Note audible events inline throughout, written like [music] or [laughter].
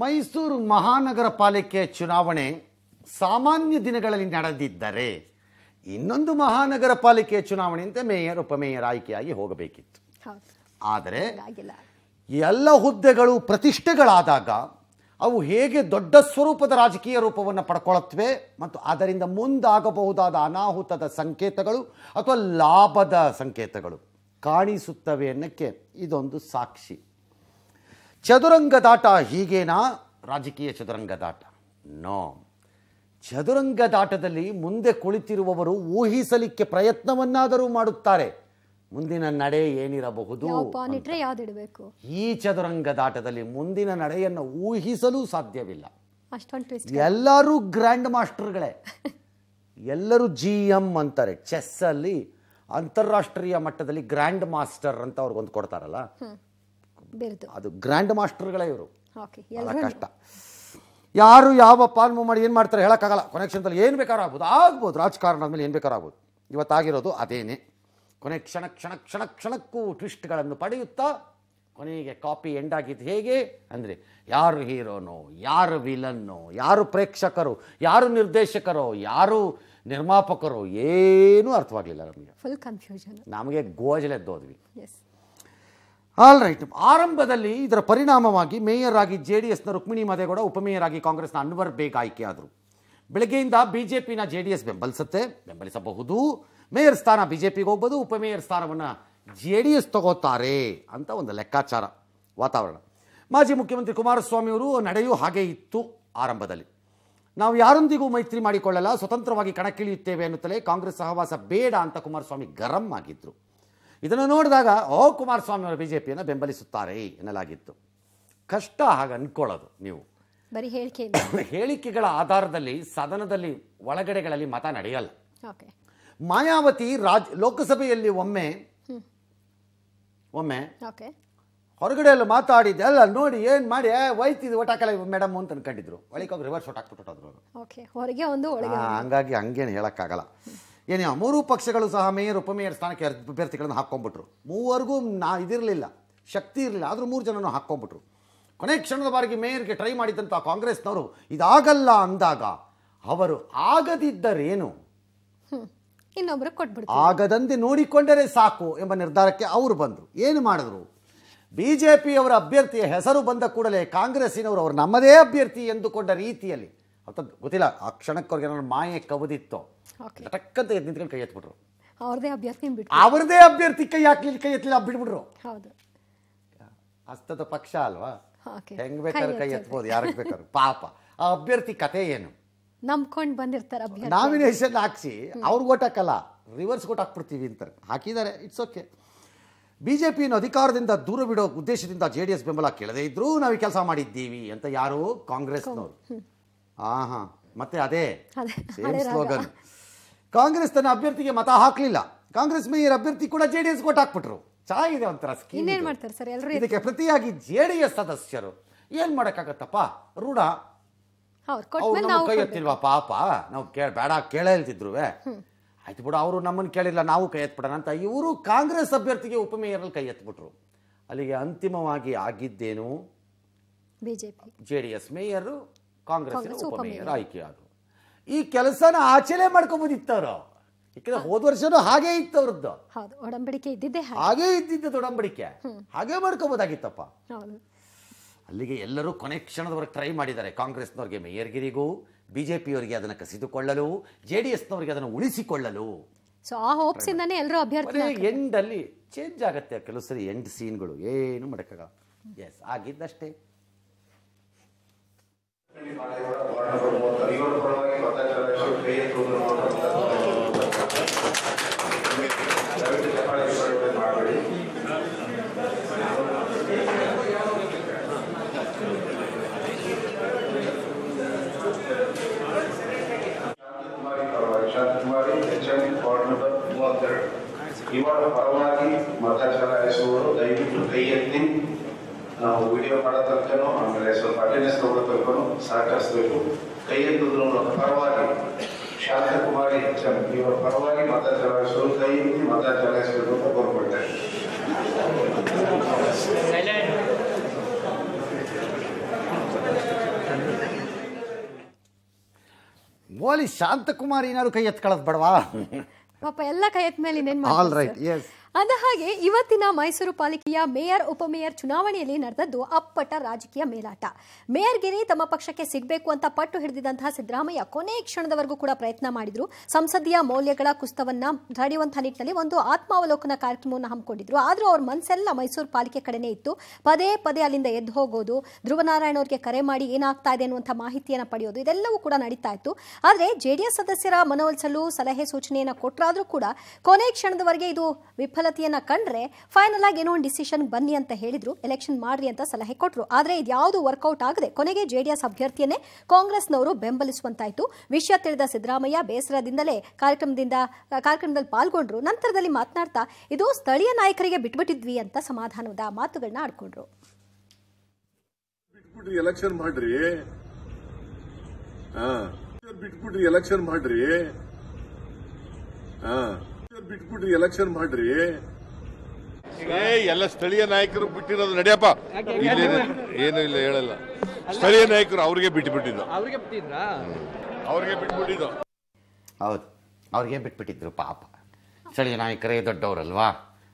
ಮೈಸೂರು ಮಹಾನಗರ ಪಾಲಿಕೆ ಚುನಾವಣೆ ಸಾಮಾನ್ಯ ದಿನಗಳಲ್ಲಿ ನಡೆದಿದ್ದರೆ ಇನ್ನೊಂದು ಮಹಾನಗರ ಪಾಲಿಕೆ ಚುನಾವಣೆಯಂತೆ ಮೇಯರ್ ಉಪಮೇಯರ್ ಆಯ್ಕೆಯಾಗಿ ಹೋಗಬೇಕಿತ್ತು ಆದರೆ ಎಲ್ಲ ಹುದ್ದೆಗಳು ಪ್ರತಿಷ್ಠೆಗಳಾದಾಗ ಅವು ಹೇಗೆ ದೊಡ್ಡ ಸ್ವರೂಪದ ರಾಜಕೀಯ ರೂಪವನ್ನು ಪಡ್ಕೊಳ್ಳುತ್ತವೆ ಮತ್ತು ಅದರಿಂದ ಮುಂದಾಗಬಹುದಾದ ಅನಾಹುತದ ಸಂಕೇತಗಳು ಅಥವಾ ಲಾಭದ ಸಂಕೇತಗಳು ಕಾಣಿಸುತ್ತವೆ ಅನ್ನಕ್ಕೆ ಇದೊಂದು ಸಾಕ್ಷಿ ಚದುರಂಗದಾಟ ಹೀಗೇನಾ ರಾಜಕೀಯ ಚದುರಂಗದಾಟ ನೋ ಚದುರಂಗದಾಟದಲ್ಲಿ ಮುಂದೆ ಕುಳಿತಿರುವವರು ಊಹಿಸಲಿಕ್ಕೆ ಪ್ರಯತ್ನವನ್ನಾದರೂ ಮಾಡುತ್ತಾರೆ ಮುಂದಿನ ನಡೆ ಏನಿರಬಹುದು ಯಾವ್ದಿಡಬೇಕು ಈ ಚದುರಂಗದಾಟದಲ್ಲಿ ಮುಂದಿನ ನಡೆಯನ್ನು ಊಹಿಸಲು ಸಾಧ್ಯವಿಲ್ಲ ಎಲ್ಲರೂ ಗ್ರ್ಯಾಂಡ್ ಮಾಸ್ಟರ್ಗಳೇ ಎಲ್ಲರೂ ಜಿ ಎಂ ಅಂತಾರೆ ಚೆಸ್ ಅಲ್ಲಿ ಅಂತಾರಾಷ್ಟ್ರೀಯ ಮಟ್ಟದಲ್ಲಿ ಗ್ರ್ಯಾಂಡ್ ಮಾಸ್ಟರ್ ಅಂತ ಅವ್ರಿಗೊಂದು ಕೊಡ್ತಾರಲ್ಲ ಅದು ಗ್ರ್ಯಾಂಡ್ ಮಾಸ್ಟರ್ಗಳೇ ಇವರು ಕಷ್ಟ ಯಾರು ಯಾವ ಪಾಲ್ಮು ಮಾಡಿ ಏನು ಮಾಡ್ತಾರೆ ಹೇಳೋಕ್ಕಾಗಲ್ಲ ಕೊನೆಕ್ಷನ್ದಲ್ಲಿ ಏನು ಬೇಕಾದ್ರೂ ಆಗ್ಬೋದು ಆಗ್ಬೋದು ಮೇಲೆ ಏನು ಬೇಕಾದ್ರೂ ಆಗ್ಬೋದು ಇವತ್ತಾಗಿರೋದು ಅದೇನೆ ಕೊನೆ ಕ್ಷಣ ಕ್ಷಣ ಕ್ಷಣ ಕ್ಷಣಕ್ಕೂ ಟ್ವಿಸ್ಟ್ಗಳನ್ನು ಪಡೆಯುತ್ತಾ ಕೊನೆಗೆ ಕಾಪಿ ಎಂಡ್ ಆಗಿದ್ದು ಹೇಗೆ ಅಂದರೆ ಯಾರು ಹೀರೋನೋ ಯಾರು ವಿಲನ್ನು ಯಾರು ಪ್ರೇಕ್ಷಕರು ಯಾರು ನಿರ್ದೇಶಕರೋ ಯಾರು ನಿರ್ಮಾಪಕರು ಏನೂ ಅರ್ಥವಾಗಲಿಲ್ಲ ನಮಗೆ ಫುಲ್ ಕನ್ಫ್ಯೂಷನ್ ನಮಗೆ ಗೋಜಲೆದ್ದೋದ್ವಿ ಎಸ್ ಆಲ್ ರೈಟ್ ಆರಂಭದಲ್ಲಿ ಇದರ ಪರಿಣಾಮವಾಗಿ ಮೇಯರ್ ಆಗಿ ಜೆ ಡಿ ಎಸ್ನ ರುಕ್ಮಿಣಿ ಮದೇಗೌಡ ಉಪಮೇಯರ್ ಆಗಿ ಕಾಂಗ್ರೆಸ್ನ ಅನ್ವರ್ ಬೇಗ್ ಆಯ್ಕೆಯಾದರು ಬೆಳಗ್ಗೆಯಿಂದ ಬಿ ಜೆ ಪಿನ ಜೆ ಡಿ ಎಸ್ ಬೆಂಬಲಿಸುತ್ತೆ ಬೆಂಬಲಿಸಬಹುದು ಮೇಯರ್ ಸ್ಥಾನ ಬಿ ಜೆ ಪಿಗೆ ಹೋಗ್ಬೋದು ಉಪಮೇಯರ್ ಸ್ಥಾನವನ್ನು ಜೆ ಡಿ ಎಸ್ ತಗೋತಾರೆ ಅಂತ ಒಂದು ಲೆಕ್ಕಾಚಾರ ವಾತಾವರಣ ಮಾಜಿ ಮುಖ್ಯಮಂತ್ರಿ ಕುಮಾರಸ್ವಾಮಿ ಅವರು ನಡೆಯೂ ಹಾಗೆ ಇತ್ತು ಆರಂಭದಲ್ಲಿ ನಾವು ಯಾರೊಂದಿಗೂ ಮೈತ್ರಿ ಮಾಡಿಕೊಳ್ಳಲ್ಲ ಸ್ವತಂತ್ರವಾಗಿ ಕಣಕ್ಕಿಳಿಯುತ್ತೇವೆ ಅನ್ನುತ್ತಲೇ ಕಾಂಗ್ರೆಸ್ ಸಹವಾಸ ಬೇಡ ಅಂತ ಕುಮಾರಸ್ವಾಮಿ ಗರಂ ಆಗಿದ್ದರು ಇದನ್ನು ನೋಡಿದಾಗ ಓ ಕುಮಾರಸ್ವಾಮಿಯವರು ಬಿ ಜೆ ಪಿಯನ್ನು ಬೆಂಬಲಿಸುತ್ತಾರೆ ಎನ್ನಲಾಗಿತ್ತು ಕಷ್ಟ ಹಾಗೆ ಅನ್ಕೊಳ್ಳೋದು ನೀವು ಬರೀ ಹೇಳಿಕೆ [coughs] ಹೇಳಿಕೆಗಳ ಆಧಾರದಲ್ಲಿ ಸದನದಲ್ಲಿ ಒಳಗಡೆಗಳಲ್ಲಿ ಮತ ನಡೆಯಲ್ಲ ಮಾಯಾವತಿ ರಾಜ್ ಲೋಕಸಭೆಯಲ್ಲಿ ಒಮ್ಮೆ ಒಮ್ಮೆ ಹೊರಗಡೆ ಎಲ್ಲ ಮಾತಾಡಿದ್ದೆ ಅಲ್ಲ ನೋಡಿ ಏನು ಮಾಡಿ ಒಯ್ತಿದ್ದು ಓಟ್ ಹಾಕಲ್ಲ ಮೇಡಮ್ ಅಂತ ಅನ್ಕೊಂಡಿದ್ರು ಒಳಗೆ ಹೋಗಿ ರಿವರ್ಸ್ ಓಟ್ ಹಾಕ್ಬಿಟ್ಟು ಹೊರಗೆ ಒಂದು ಹಂಗಾಗಿ ಹಂಗೇನು ಹೇಳೋಕ್ಕಾಗಲ್ಲ ಏನೇ ಮೂರು ಪಕ್ಷಗಳು ಸಹ ಮೇಯರ್ ಉಪಮೇಯರ್ ಸ್ಥಾನಕ್ಕೆ ಅಭ್ಯರ್ಥಿಗಳನ್ನು ಹಾಕ್ಕೊಂಬಿಟ್ರು ಮೂವರೆಗೂ ನಾ ಇದಿರಲಿಲ್ಲ ಶಕ್ತಿ ಇರಲಿಲ್ಲ ಆದರೂ ಮೂರು ಜನನೂ ಹಾಕ್ಕೊಂಬಿಟ್ರು ಕೊನೆ ಕ್ಷಣದ ಬಾರಿಗೆ ಮೇಯರ್ಗೆ ಟ್ರೈ ಮಾಡಿದಂಥ ಕಾಂಗ್ರೆಸ್ನವರು ಇದಾಗಲ್ಲ ಅಂದಾಗ ಅವರು ಆಗದಿದ್ದರೇನು ಇನ್ನೊಬ್ಬರು ಕೊಟ್ಬಿಟ್ಟು ಆಗದಂತೆ ನೋಡಿಕೊಂಡರೆ ಸಾಕು ಎಂಬ ನಿರ್ಧಾರಕ್ಕೆ ಅವರು ಬಂದರು ಏನು ಮಾಡಿದ್ರು ಬಿ ಜೆ ಪಿಯವರ ಅಭ್ಯರ್ಥಿಯ ಹೆಸರು ಬಂದ ಕೂಡಲೇ ಕಾಂಗ್ರೆಸ್ಸಿನವರು ಅವರು ನಮ್ಮದೇ ಅಭ್ಯರ್ಥಿ ಎಂದುಕೊಂಡ ರೀತಿಯಲ್ಲಿ ಗೊತ್ತಿಲ್ಲ ಆ ಕ್ಷಣಕ್ಕವ್ರಿಗೆ ಮಾಯೆ ಕವದಿತ್ತು ಟಕ್ಕಂತ ಎದ್ದು ನಿಂತ್ಕೊಂಡು ಕೈ ಎತ್ಬಿಟ್ರು ಅವ್ರದೇ ಅಭ್ಯರ್ಥಿ ಬಿಟ್ಟು ಅವ್ರದೇ ಅಭ್ಯರ್ಥಿ ಕೈ ಹಾಕ್ಲಿ ಕೈ ಎತ್ತಲಿಲ್ಲ ಬಿಟ್ಬಿಟ್ರು ಹೌದು ಹಸ್ತದ ಪಕ್ಷ ಅಲ್ವಾ ಹೆಂಗ್ ಬೇಕಾದ್ರೆ ಕೈ ಎತ್ಬೋದು ಯಾರಿಗೆ ಬೇಕಾದ್ರು ಪಾಪ ಆ ಅಭ್ಯರ್ಥಿ ಕತೆ ಏನು ನಂಬ್ಕೊಂಡು ಬಂದಿರ್ತಾರೆ ನಾಮಿನೇಷನ್ ಹಾಕ್ಸಿ ಅವ್ರಿಗೆ ಓಟ್ ಹಾಕಲ್ಲ ರಿವರ್ಸ್ ಓಟ್ ಹಾಕ್ಬಿಡ್ತೀವಿ ಅಂತಾರೆ ಹಾಕಿದ್ದಾರೆ ಇಟ್ಸ್ ಓಕೆ ಬಿ ಜೆ ಪಿನ ಅಧಿಕಾರದಿಂದ ದೂರ ಬಿಡೋ ಉದ್ದೇಶದಿಂದ ಜೆ ಡಿ ಎಸ್ ಬೆಂಬಲ ಕೇಳದೇ ಇದ್ರೂ ನಾವು ಕೆಲಸ ಮಾಡಿದ್ದೀವಿ ಅಂತ ಯಾರು ಕಾಂಗ್ರೆಸ್ನವರು ಹಾಂ ಹಾಂ ಮತ್ತೆ ಅದೇ ಸ್ಲೋಗನ್ ಕಾಂಗ್ರೆಸ್ ತನ್ನ ಅಭ್ಯರ್ಥಿಗೆ ಮತ ಹಾಕಲಿಲ್ಲ ಕಾಂಗ್ರೆಸ್ ಮೇಯರ್ ಅಭ್ಯರ್ಥಿ ಕೂಡ ಜೆ ಡಿ ಎಸ್ ಕೋಟ್ ಹಾಕ್ಬಿಟ್ರು ಚೆನ್ನಾಗಿದೆ ಒಂಥರ ಸ್ಕೀಮ್ ಮಾಡ್ತಾರೆ ಸರ್ ಎಲ್ಲರೂ ಇದಕ್ಕೆ ಪ್ರತಿಯಾಗಿ ಜೆ ಡಿ ಎಸ್ ಸದಸ್ಯರು ಏನ್ ಮಾಡಕ್ಕಾಗತ್ತಪ್ಪ ರೂಢ ನಾವು ಪಾಪ ನಾವು ಬೇಡ ಕೇಳೇ ಆಯ್ತು ಬಿಡು ಅವರು ನಮ್ಮನ್ನು ಕೇಳಿಲ್ಲ ನಾವು ಕೈ ಎತ್ಬಿಡೋಣ ಅಂತ ಇವರು ಕಾಂಗ್ರೆಸ್ ಅಭ್ಯರ್ಥಿಗೆ ಉಪಮೇಯರ್ ಕೈ ಎತ್ಬಿಟ್ರು ಅಲ್ಲಿಗೆ ಅಂತಿಮವಾಗಿ ಆಗಿದ್ದೇನು BJP J D S mayor Congress ಉಪಮೇಯರ್ ಆಯ್ಕೆಯಾದರು ಈ ಕೆಲಸನ ಆಚೆಲೆ ಮಾಡ್ಕೊಬೋದಿತ್ತವ್ರು ಯಾಕಂದ್ರೆ ಹೋದ ವರ್ಷನೂ ಹಾಗೆ ಇತ್ತು ಅವ್ರದ್ದು ಒಡಂಬಡಿಕೆ ಇದ್ದಿದ್ದೆ ಹಾಗೆ ಇದ್ದಿದ್ದೆ ಒಡಂಬಡಿಕೆ ಹಾಗೆ ಮಾಡ್ಕೋಬೋದಾಗಿತ್ತಪ್ಪ ಅಲ್ಲಿಗೆ ಎಲ್ಲರೂ ಕೊನೆ ಕ್ಷಣದವರೆಗೆ ಟ್ರೈ ಮಾಡಿದ್ದಾರೆ ಕಾಂಗ್ರೆಸ್ನವ್ರಿಗೆ ಮೇಯರ್ಗಿರಿಗೂ ಬಿ ಜೆ ಪಿಯವರಿಗೆ ಅದನ್ನು ಕಸಿದುಕೊಳ್ಳಲು ಜೆ ಡಿ ಎಸ್ನವ್ರಿಗೆ ಅದನ್ನು ಉಳಿಸಿಕೊಳ್ಳಲು ಸೊ ಆ ಇಂದನೇ ಎಲ್ಲರೂ ಅಭ್ಯರ್ಥಿ ಎಂಡಲ್ಲಿ ಚೇಂಜ್ ಆಗುತ್ತೆ ಕೆಲವು ಸರಿ ಎಂಡ್ ಸೀನ್ಗಳು ಏನು ಮಾಡೋಕ್ಕಾಗಲ್ಲ ಎಸ್ ಆಗಿದ್ದಷ್ಟೇ ಆಮೇಲೆ ಸ್ವಲ್ಪ ಅಟೆಂಡೆನ್ಸ್ ತಗೊಳ್ಬೇಕು ಕೈ ಎತ್ತಿದ್ರು ಪರವಾಗಿ ಇವರ ಪರವಾಗಿ ಮತ ಕೈ ಎತ್ತಿ ಮತ ಚಲಾಯಿಸಬೇಕು ಅಂತ ಓಲಿ ಶಾಂತಕುಮಾರ್ ಏನಾದ್ರು ಕೈ ಎತ್ಕೊಳ್ಳೋದು ಬಡವಾ ಪಾಪ ಎಲ್ಲ ಕೈ ಎತ್ತ ಮೇಲೆ ಆಲ್ ರೈಟ್ ಎಸ್ ಅಂದ ಹಾಗೆ ಇವತ್ತಿನ ಮೈಸೂರು ಪಾಲಿಕೆಯ ಮೇಯರ್ ಉಪಮೇಯರ್ ಚುನಾವಣೆಯಲ್ಲಿ ನಡೆದದ್ದು ಅಪ್ಪಟ ರಾಜಕೀಯ ಮೇಲಾಟ ಮೇಯರ್ ಗೆರೆ ತಮ್ಮ ಪಕ್ಷಕ್ಕೆ ಸಿಗಬೇಕು ಅಂತ ಪಟ್ಟು ಹಿಡಿದಿದ್ದಂತಹ ಸಿದ್ದರಾಮಯ್ಯ ಕೊನೆ ಕ್ಷಣದವರೆಗೂ ಕೂಡ ಪ್ರಯತ್ನ ಮಾಡಿದ್ರು ಸಂಸದೀಯ ಮೌಲ್ಯಗಳ ಕುಸ್ತವನ್ನ ತಡೆಯುವಂತಹ ನಿಟ್ಟಿನಲ್ಲಿ ಒಂದು ಆತ್ಮಾವಲೋಕನ ಕಾರ್ಯಕ್ರಮವನ್ನು ಹಮ್ಮಿಕೊಂಡಿದ್ರು ಆದರೂ ಅವ್ರ ಮನಸ್ಸೆಲ್ಲ ಮೈಸೂರು ಪಾಲಿಕೆ ಕಡೆನೇ ಇತ್ತು ಪದೇ ಪದೇ ಅಲ್ಲಿಂದ ಎದ್ದು ಹೋಗೋದು ಧ್ರುವನಾರಾಯಣ ಅವರಿಗೆ ಕರೆ ಮಾಡಿ ಏನಾಗ್ತಾ ಇದೆ ಅನ್ನುವಂಥ ಮಾಹಿತಿಯನ್ನು ಪಡೆಯೋದು ಇದೆಲ್ಲವೂ ಕೂಡ ನಡೀತಾ ಇತ್ತು ಆದರೆ ಜೆಡಿಎಸ್ ಸದಸ್ಯರ ಮನವೊಲಿಸಲು ಸಲಹೆ ಸೂಚನೆಯನ್ನು ಕೊಟ್ಟರಾದರೂ ಕೂಡ ಕೊನೆ ಕ್ಷಣದವರೆಗೆ ಇದು ವಿಫಲ ವಿಫಲತೆಯನ್ನು ಕಂಡ್ರೆ ಫೈನಲ್ ಆಗಿ ಏನೋ ಒಂದು ಡಿಸಿಷನ್ ಬನ್ನಿ ಅಂತ ಹೇಳಿದ್ರು ಎಲೆಕ್ಷನ್ ಮಾಡ್ರಿ ಅಂತ ಸಲಹೆ ಕೊಟ್ಟರು ಆದರೆ ಯಾವುದು ವರ್ಕೌಟ್ ಆಗದೆ ಕೊನೆಗೆ ಜೆಡಿಎಸ್ ಅಭ್ಯರ್ಥಿಯನ್ನೇ ಕಾಂಗ್ರೆಸ್ನವರು ಬೆಂಬಲಿಸುವಂತಾಯಿತು ವಿಷಯ ತಿಳಿದ ಸಿದ್ದರಾಮಯ್ಯ ಬೇಸರದಿಂದಲೇ ಕಾರ್ಯಕ್ರಮದಿಂದ ಕಾರ್ಯಕ್ರಮದಲ್ಲಿ ಪಾಲ್ಗೊಂಡ್ರು ನಂತರದಲ್ಲಿ ಮಾತನಾಡ್ತಾ ಇದು ಸ್ಥಳೀಯ ನಾಯಕರಿಗೆ ಬಿಟ್ಬಿಟ್ಟಿದ್ವಿ ಅಂತ ಸಮಾಧಾನದ ಮಾತುಗಳನ್ನ ಆಡ್ಕೊಂಡ್ರು ಬಿಟ್ಬಿಟ್ಟು ಎಲೆಕ್ಷನ್ ಮಾಡ್ರಿ ಹಾ ಬಿಟ್ಬಿಟ್ರಿ ಎಲೆಕ್ಷನ್ ಮಾಡ್ರಿ ಏ ಎಲ್ಲ ಸ್ಥಳೀಯ ನಾಯಕರು ಬಿಟ್ಟಿರೋದು ನಡೆಯಪ್ಪ ಏನು ಇಲ್ಲ ಹೇಳಲ್ಲ ಸ್ಥಳೀಯ ನಾಯಕರು ಅವ್ರಿಗೆ ಬಿಟ್ಟು ಬಿಟ್ಟಿದ್ದು ಅವ್ರಿಗೆ ಬಿಟ್ಟಿದ್ರಾ ಬಿಟ್ಬಿಟ್ಟಿದ್ದು ಹೌದು ಅವ್ರಿಗೆ ಬಿಟ್ಬಿಟ್ಟಿದ್ರು ಪಾಪ ಸ್ಥಳೀಯ ನಾಯಕರೇ ದೊಡ್ಡವರಲ್ವಾ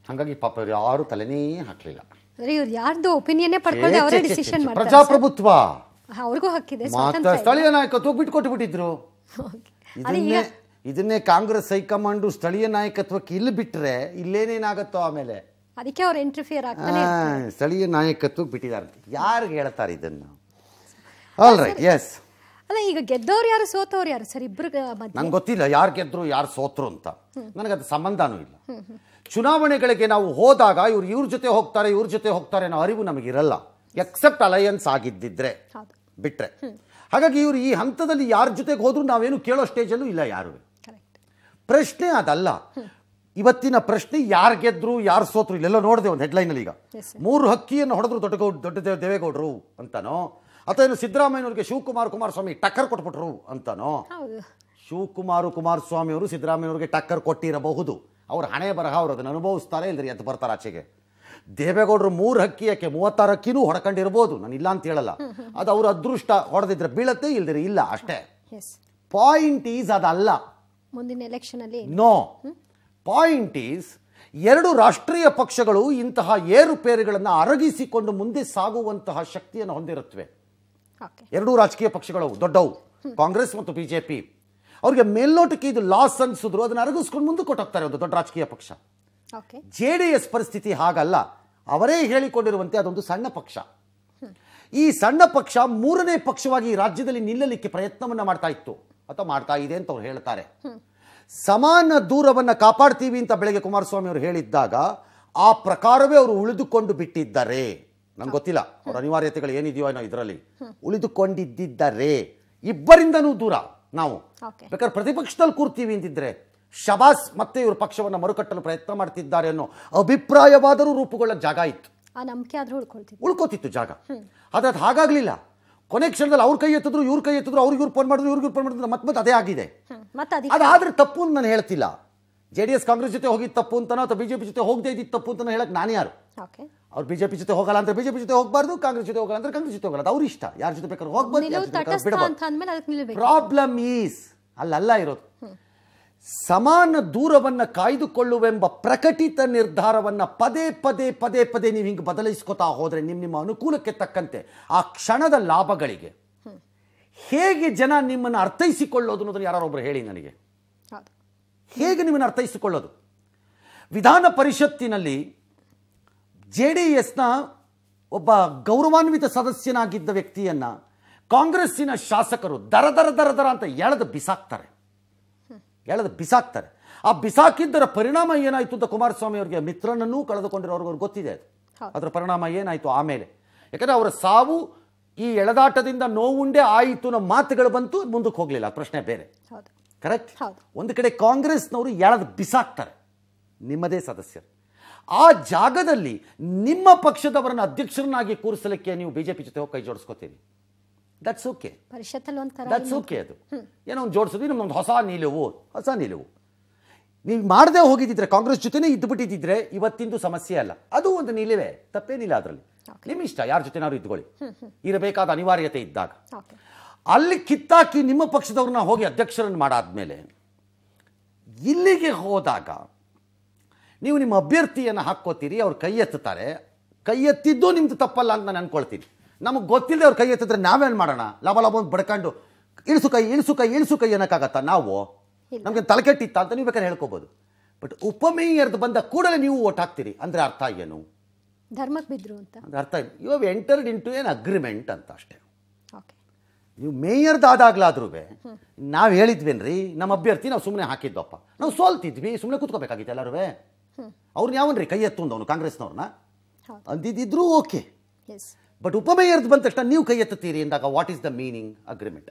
ಹಂಗಾಗಿ ಪಾಪ ಅವ್ರು ಯಾರು ತಲೆನೇ ಹಾಕ್ಲಿಲ್ಲ ಸರಿ ಇವ್ರು ಯಾರ್ದು ಒಪಿನಿಯನ್ನೇ ಪಡ್ಕೊಳ್ಳದೆ ಅವರೇ ಡಿಸಿಷನ್ ಮಾಡ್ತಾರೆ ಪ್ರಜಾಪ್ರಭುತ್ವ ಅವ್ರಿಗೂ ಹಕ್ಕಿದೆ ಸ್ಥಳೀಯ ನಾಯಕತ್ವ ಬಿಟ್ಟು ಕೊಟ್ಟು ಬಿಟ್ಟಿದ್ರು ಇದನ್ನೇ ಕಾಂಗ್ರೆಸ್ ಹೈಕಮಾಂಡು ಸ್ಥಳೀಯ ನಾಯಕತ್ವಕ್ಕೆ ಇಲ್ಲಿ ಬಿಟ್ಟರೆ ಇಲ್ಲೇನೇನಾಗತ್ತೋ ಆಮೇಲೆ ಅದಕ್ಕೆ ಅವ್ರು ಇಂಟರ್ಫಿಯರ್ ಆಗ್ತಾರೆ ಸ್ಥಳೀಯ ನಾಯಕತ್ವಕ್ಕೆ ಬಿಟ್ಟಿದ್ದಾರೆ ಯಾರು ಹೇಳ್ತಾರೆ ಇದನ್ನು ಎಸ್ ಅಲ್ಲ ಈಗ ಗೆದ್ದವ್ರು ಯಾರು ಸೋತವ್ರು ಯಾರು ಸರ್ ಇಬ್ರು ನಂಗೆ ಗೊತ್ತಿಲ್ಲ ಯಾರು ಗೆದ್ರು ಯಾರು ಸೋತರು ಅಂತ ನನಗದು ಸಂಬಂಧನೂ ಇಲ್ಲ ಚುನಾವಣೆಗಳಿಗೆ ನಾವು ಹೋದಾಗ ಇವ್ರು ಇವ್ರ ಜೊತೆ ಹೋಗ್ತಾರೆ ಇವ್ರ ಜೊತೆ ಹೋಗ್ತಾರೆ ಅನ್ನೋ ಅರಿವು ನಮಗಿರಲ್ಲ ಎಕ್ಸೆಪ್ಟ್ ಅಲಯನ್ಸ್ ಆಗಿದ್ದಿದ್ರೆ ಬಿಟ್ರೆ ಹಾಗಾಗಿ ಇವರು ಈ ಹಂತದಲ್ಲಿ ಯಾರ ಜೊತೆಗೆ ಹೋದ್ರು ನಾವೇನು ಕೇಳೋ ಸ್ಟೇಜಲ್ಲೂ ಇಲ್ಲ ಯಾರು ಪ್ರಶ್ನೆ ಅದಲ್ಲ ಇವತ್ತಿನ ಪ್ರಶ್ನೆ ಯಾರು ಗೆದ್ರು ಯಾರು ಸೋತ್ರು ಇಲ್ಲೆಲ್ಲ ನೋಡಿದೆ ಒಂದು ಹೆಡ್ಲೈನಲ್ಲಿ ಈಗ ಮೂರು ಹಕ್ಕಿಯನ್ನು ಹೊಡೆದ್ರು ದೊಡ್ಡ ದೊಡ್ಡ ದೇವೇಗೌಡರು ಅಂತನೋ ಅಥವಾ ಏನು ಸಿದ್ದರಾಮಯ್ಯವ್ರಿಗೆ ಶಿವಕುಮಾರ್ ಕುಮಾರಸ್ವಾಮಿ ಟಕ್ಕರ್ ಕೊಟ್ಬಿಟ್ರು ಅಂತನೋ ಶಿವಕುಮಾರ್ ಕುಮಾರಸ್ವಾಮಿ ಅವರು ಸಿದ್ದರಾಮಯ್ಯವ್ರಿಗೆ ಟಕ್ಕರ್ ಕೊಟ್ಟಿರಬಹುದು ಅವ್ರ ಹಣೆ ಬರಹ ಅವರು ಅದನ್ನು ಅನುಭವಿಸ್ತಾರೆ ಇಲ್ಲದ್ರೆ ಎದ್ದು ಬರ್ತಾರೆ ಆಚೆಗೆ ದೇವೇಗೌಡರು ಮೂರು ಹಕ್ಕಿ ಯಾಕೆ ಮೂವತ್ತಾರು ಹಕ್ಕಿನೂ ಹೊಡ್ಕೊಂಡಿರ್ಬೋದು ನಾನು ಇಲ್ಲ ಅಂತ ಹೇಳಲ್ಲ ಅದು ಅವ್ರ ಅದೃಷ್ಟ ಹೊಡೆದಿದ್ರೆ ಬೀಳತ್ತೆ ಇಲ್ದಿರಿ ಇಲ್ಲ ಅಷ್ಟೇ ಪಾಯಿಂಟ್ ಈಸ್ ಅದಲ್ಲ ಮುಂದಿನ ಅಲ್ಲಿ ನೋ ಪಾಯಿಂಟ್ ಈಸ್ ಎರಡು ರಾಷ್ಟ್ರೀಯ ಪಕ್ಷಗಳು ಇಂತಹ ಏರುಪೇರುಗಳನ್ನು ಅರಗಿಸಿಕೊಂಡು ಮುಂದೆ ಸಾಗುವಂತಹ ಶಕ್ತಿಯನ್ನು ಹೊಂದಿರುತ್ತವೆ ಎರಡೂ ರಾಜಕೀಯ ಪಕ್ಷಗಳು ದೊಡ್ಡವು ಕಾಂಗ್ರೆಸ್ ಮತ್ತು ಬಿಜೆಪಿ ಅವರಿಗೆ ಮೇಲ್ನೋಟಕ್ಕೆ ಇದು ಲಾಸ್ ಅನ್ಸಿದ್ರು ಅದನ್ನು ಅರಗಿಸ್ಕೊಂಡು ಮುಂದೆ ಕೊಟ್ಟೋಗ್ತಾರೆ ಒಂದು ದೊಡ್ಡ ರಾಜಕೀಯ ಪಕ್ಷ ಜೆ ಡಿ ಎಸ್ ಪರಿಸ್ಥಿತಿ ಹಾಗಲ್ಲ ಅವರೇ ಹೇಳಿಕೊಂಡಿರುವಂತೆ ಅದೊಂದು ಸಣ್ಣ ಪಕ್ಷ ಈ ಸಣ್ಣ ಪಕ್ಷ ಮೂರನೇ ಪಕ್ಷವಾಗಿ ರಾಜ್ಯದಲ್ಲಿ ನಿಲ್ಲಲಿಕ್ಕೆ ಪ್ರಯತ್ನವನ್ನು ಮಾಡ್ತಾ ಇತ್ತು ಅಥವಾ ಮಾಡ್ತಾ ಇದೆ ಅಂತ ಅವ್ರು ಹೇಳ್ತಾರೆ ಸಮಾನ ದೂರವನ್ನ ಕಾಪಾಡ್ತೀವಿ ಅಂತ ಬೆಳಗ್ಗೆ ಕುಮಾರಸ್ವಾಮಿ ಅವರು ಹೇಳಿದ್ದಾಗ ಆ ಪ್ರಕಾರವೇ ಅವರು ಉಳಿದುಕೊಂಡು ಬಿಟ್ಟಿದ್ದಾರೆ ನಂಗೆ ಗೊತ್ತಿಲ್ಲ ಅವ್ರ ಅನಿವಾರ್ಯತೆಗಳು ಏನಿದೆಯೋ ಏನೋ ಇದರಲ್ಲಿ ಉಳಿದುಕೊಂಡಿದ್ದಿದ್ದಾರೆ ಇಬ್ಬರಿಂದನೂ ದೂರ ನಾವು ಬೇಕಾದ್ರೆ ಪ್ರತಿಪಕ್ಷದಲ್ಲಿ ಕೂರ್ತೀವಿ ಅಂತಿದ್ರೆ ಶಬಾಸ್ ಮತ್ತೆ ಇವರು ಪಕ್ಷವನ್ನು ಮರುಕಟ್ಟಲು ಪ್ರಯತ್ನ ಮಾಡ್ತಿದ್ದಾರೆ ಅನ್ನೋ ಅಭಿಪ್ರಾಯವಾದರೂ ರೂಪುಗೊಳ್ಳೋ ಜಾಗ ಇತ್ತು ಉಳ್ಕೋತಿತ್ತು ಜಾಗ ಅದ್ ಹಾಗಾಗ್ಲಿಲ್ಲ ಕೊನೆ ಕ್ಷಣದಲ್ಲಿ ಅವ್ರ ಕೈ ಎತ್ತಿದ್ರು ಇವ್ರ ಕೈ ಎತ್ತಿದ್ರು ಅವ್ರಿಗೆ ಇವ್ರು ಫೋನ್ ಮಾಡಿದ್ರು ಇವ್ರಿಗೆ ಫೋನ್ ಮಾಡಿದ್ರು ಮತ್ತೆ ಮತ್ತೆ ಅದೇ ಆಗಿದೆ ಅದಾದ್ರೆ ತಪ್ಪು ಅಂತ ನಾನು ಹೇಳ್ತಿಲ್ಲ ಜೆ ಡಿ ಎಸ್ ಕಾಂಗ್ರೆಸ್ ಜೊತೆ ಹೋಗಿ ತಪ್ಪು ಅಂತನೋ ಅಥವಾ ಬಿಜೆಪಿ ಜೊತೆ ಹೋಗದೆ ಇದ್ದು ತಪ್ಪು ಅಂತ ಹೇಳಕ್ ನಾನು ಯಾರು ಅವ್ರು ಬಿಜೆಪಿ ಜೊತೆ ಹೋಗಲ್ಲ ಅಂದ್ರೆ ಬಿಜೆಪಿ ಜೊತೆ ಹೋಗಬಾರ್ದು ಕಾಂಗ್ರೆಸ್ ಜೊತೆ ಹೋಗಲ್ಲ ಅಂದ್ರೆ ಕಾಂಗ್ರೆಸ್ ಜೊತೆ ಹೋಗಲ್ಲ ಅವ್ರ ಇಷ್ಟ ಯಾರ ಜೊತೆ ಬೇಕಾದ್ರೆ ಹೋಗ್ಬಾರ್ದು ಪ್ರಾಬ್ಲಮ್ ಈಸ್ ಅಲ್ಲ ಅಲ್ಲ ಇರೋದು ಸಮಾನ ದೂರವನ್ನು ಕಾಯ್ದುಕೊಳ್ಳುವೆಂಬ ಪ್ರಕಟಿತ ನಿರ್ಧಾರವನ್ನು ಪದೇ ಪದೇ ಪದೇ ಪದೇ ನೀವು ಹಿಂಗೆ ಬದಲಾಯಿಸ್ಕೊತಾ ಹೋದರೆ ನಿಮ್ಮ ನಿಮ್ಮ ಅನುಕೂಲಕ್ಕೆ ತಕ್ಕಂತೆ ಆ ಕ್ಷಣದ ಲಾಭಗಳಿಗೆ ಹೇಗೆ ಜನ ನಿಮ್ಮನ್ನು ಅರ್ಥೈಸಿಕೊಳ್ಳೋದು ಅನ್ನೋದನ್ನು ಯಾರೊಬ್ಬರು ಹೇಳಿ ನನಗೆ ಹೇಗೆ ನಿಮ್ಮನ್ನು ಅರ್ಥೈಸಿಕೊಳ್ಳೋದು ವಿಧಾನ ಪರಿಷತ್ತಿನಲ್ಲಿ ಜೆ ಡಿ ಎಸ್ನ ಒಬ್ಬ ಗೌರವಾನ್ವಿತ ಸದಸ್ಯನಾಗಿದ್ದ ವ್ಯಕ್ತಿಯನ್ನು ಕಾಂಗ್ರೆಸ್ಸಿನ ಶಾಸಕರು ದರ ದರ ದರ ದರ ಅಂತ ಎಳೆದು ಬಿಸಾಕ್ತಾರೆ ಎಳೆದು ಬಿಸಾಕ್ತಾರೆ ಆ ಬಿಸಾಕಿದ್ದರ ಪರಿಣಾಮ ಏನಾಯಿತು ಅಂತ ಕುಮಾರಸ್ವಾಮಿ ಅವರಿಗೆ ಮಿತ್ರನನ್ನೂ ಕಳೆದುಕೊಂಡಿರೋರ್ಗೆ ಗೊತ್ತಿದೆ ಅದು ಅದರ ಪರಿಣಾಮ ಏನಾಯಿತು ಆಮೇಲೆ ಯಾಕಂದರೆ ಅವರ ಸಾವು ಈ ಎಳೆದಾಟದಿಂದ ನೋವುಂಡೆ ಆಯಿತು ನಮ್ಮ ಮಾತುಗಳು ಬಂತು ಮುಂದಕ್ಕೆ ಹೋಗಲಿಲ್ಲ ಪ್ರಶ್ನೆ ಬೇರೆ ಕರೆಕ್ಟ್ ಒಂದು ಕಡೆ ಕಾಂಗ್ರೆಸ್ನವರು ಎಳೆದು ಬಿಸಾಕ್ತಾರೆ ನಿಮ್ಮದೇ ಸದಸ್ಯರು ಆ ಜಾಗದಲ್ಲಿ ನಿಮ್ಮ ಪಕ್ಷದವರನ್ನು ಅಧ್ಯಕ್ಷರನ್ನಾಗಿ ಕೂರಿಸಲಿಕ್ಕೆ ನೀವು ಬಿಜೆಪಿ ಜೊತೆ ಹೋಗಿ ಕೈ ಜೋಡಿಸ್ಕೋತೀರಿ ದಟ್ಸ್ ಓಕೆ ದಟ್ಸ್ ಓಕೆ ಅದು ಏನೋ ಒಂದು ಜೋಡಿಸೋದು ನಮ್ಮೊಂದು ಹೊಸ ನಿಲುವು ಹೊಸ ನಿಲುವು ನೀವು ಮಾಡದೆ ಹೋಗಿದ್ದಿದ್ರೆ ಕಾಂಗ್ರೆಸ್ ಜೊತೆನೇ ಇದ್ದು ಇವತ್ತಿಂದು ಸಮಸ್ಯೆ ಅಲ್ಲ ಅದು ಒಂದು ನಿಲುವೆ ತಪ್ಪೇನಿಲ್ಲ ಅದರಲ್ಲಿ ನಿಮ್ಮ ಇಷ್ಟ ಯಾರ ಜೊತೆನಾದ್ರು ಇದ್ಕೊಳ್ಳಿ ಇರಬೇಕಾದ ಅನಿವಾರ್ಯತೆ ಇದ್ದಾಗ ಅಲ್ಲಿ ಕಿತ್ತಾಕಿ ನಿಮ್ಮ ಪಕ್ಷದವ್ರನ್ನ ಹೋಗಿ ಅಧ್ಯಕ್ಷರನ್ನು ಮಾಡಾದ್ಮೇಲೆ ಇಲ್ಲಿಗೆ ಹೋದಾಗ ನೀವು ನಿಮ್ಮ ಅಭ್ಯರ್ಥಿಯನ್ನು ಹಾಕ್ಕೋತೀರಿ ಅವ್ರು ಕೈ ಎತ್ತುತ್ತಾರೆ ಕೈ ಎತ್ತಿದ್ದು ನಿಮ್ದು ತಪ್ಪಲ್ಲ ಅಂತ ನಾನು ಅನ್ಕೊಳ್ತೀನಿ ನಮಗೆ ಗೊತ್ತಿಲ್ಲದೆ ಅವ್ರ ಕೈ ಎತ್ತಿದ್ರೆ ನಾವೇನು ಮಾಡೋಣ ಲಾಭ ಲಾಭ ಬಡ್ಕೊಂಡು ಇಳಿಸು ಕೈ ಇಳಿಸು ಕೈ ಇಳಿಸು ಕೈ ಅನ್ನೋಕ್ಕಾಗತ್ತಾ ನಾವು ನಮಗೆ ತಲೆಕೆಟ್ಟಿತ್ತ ಅಂತ ನೀವು ಬೇಕಾದ್ರೆ ಹೇಳ್ಕೋಬೋದು ಬಟ್ ಉಪಮೇಯರ್ದು ಬಂದ ಕೂಡಲೇ ನೀವು ಓಟ್ ಹಾಕ್ತೀರಿ ಅಂದರೆ ಅರ್ಥ ಏನು ಧರ್ಮಕ್ಕೆ ಬಿದ್ದರು ಅಂತ ಅರ್ಥ entered into an agreement ಅಂತ ಅಷ್ಟೇ ನೀವು ಮೇಯರ್ದು ಆದಾಗ್ಲಾದ್ರೂ ನಾವು ಹೇಳಿದ್ವೇನ್ರಿ ನಮ್ಮ ಅಭ್ಯರ್ಥಿ ನಾವು ಸುಮ್ಮನೆ ಹಾಕಿದ್ವಪ್ಪ ನಾವು ಸೋಲ್ತಿದ್ವಿ ಸುಮ್ಮನೆ ಕೂತ್ಕೋಬೇಕಾಗಿತ್ತು ಎಲ್ಲರೂ ಅವ್ರನ್ನ ಯಾವನ್ರಿ ಕೈ ಎತ್ತು ಅವನು ಕಾಂಗ್ರೆಸ್ನವ್ರನ್ನ ಅಂದಿದ್ದಿದ್ರೂ ಓಕೆ ಬಟ್ ಉಪಮೇಯರ್ದು ಬಂದ ತಕ್ಷಣ ನೀವು ಕೈ ಎತ್ತುತ್ತೀರಿ ಎಂದಾಗ what is the meaning agreement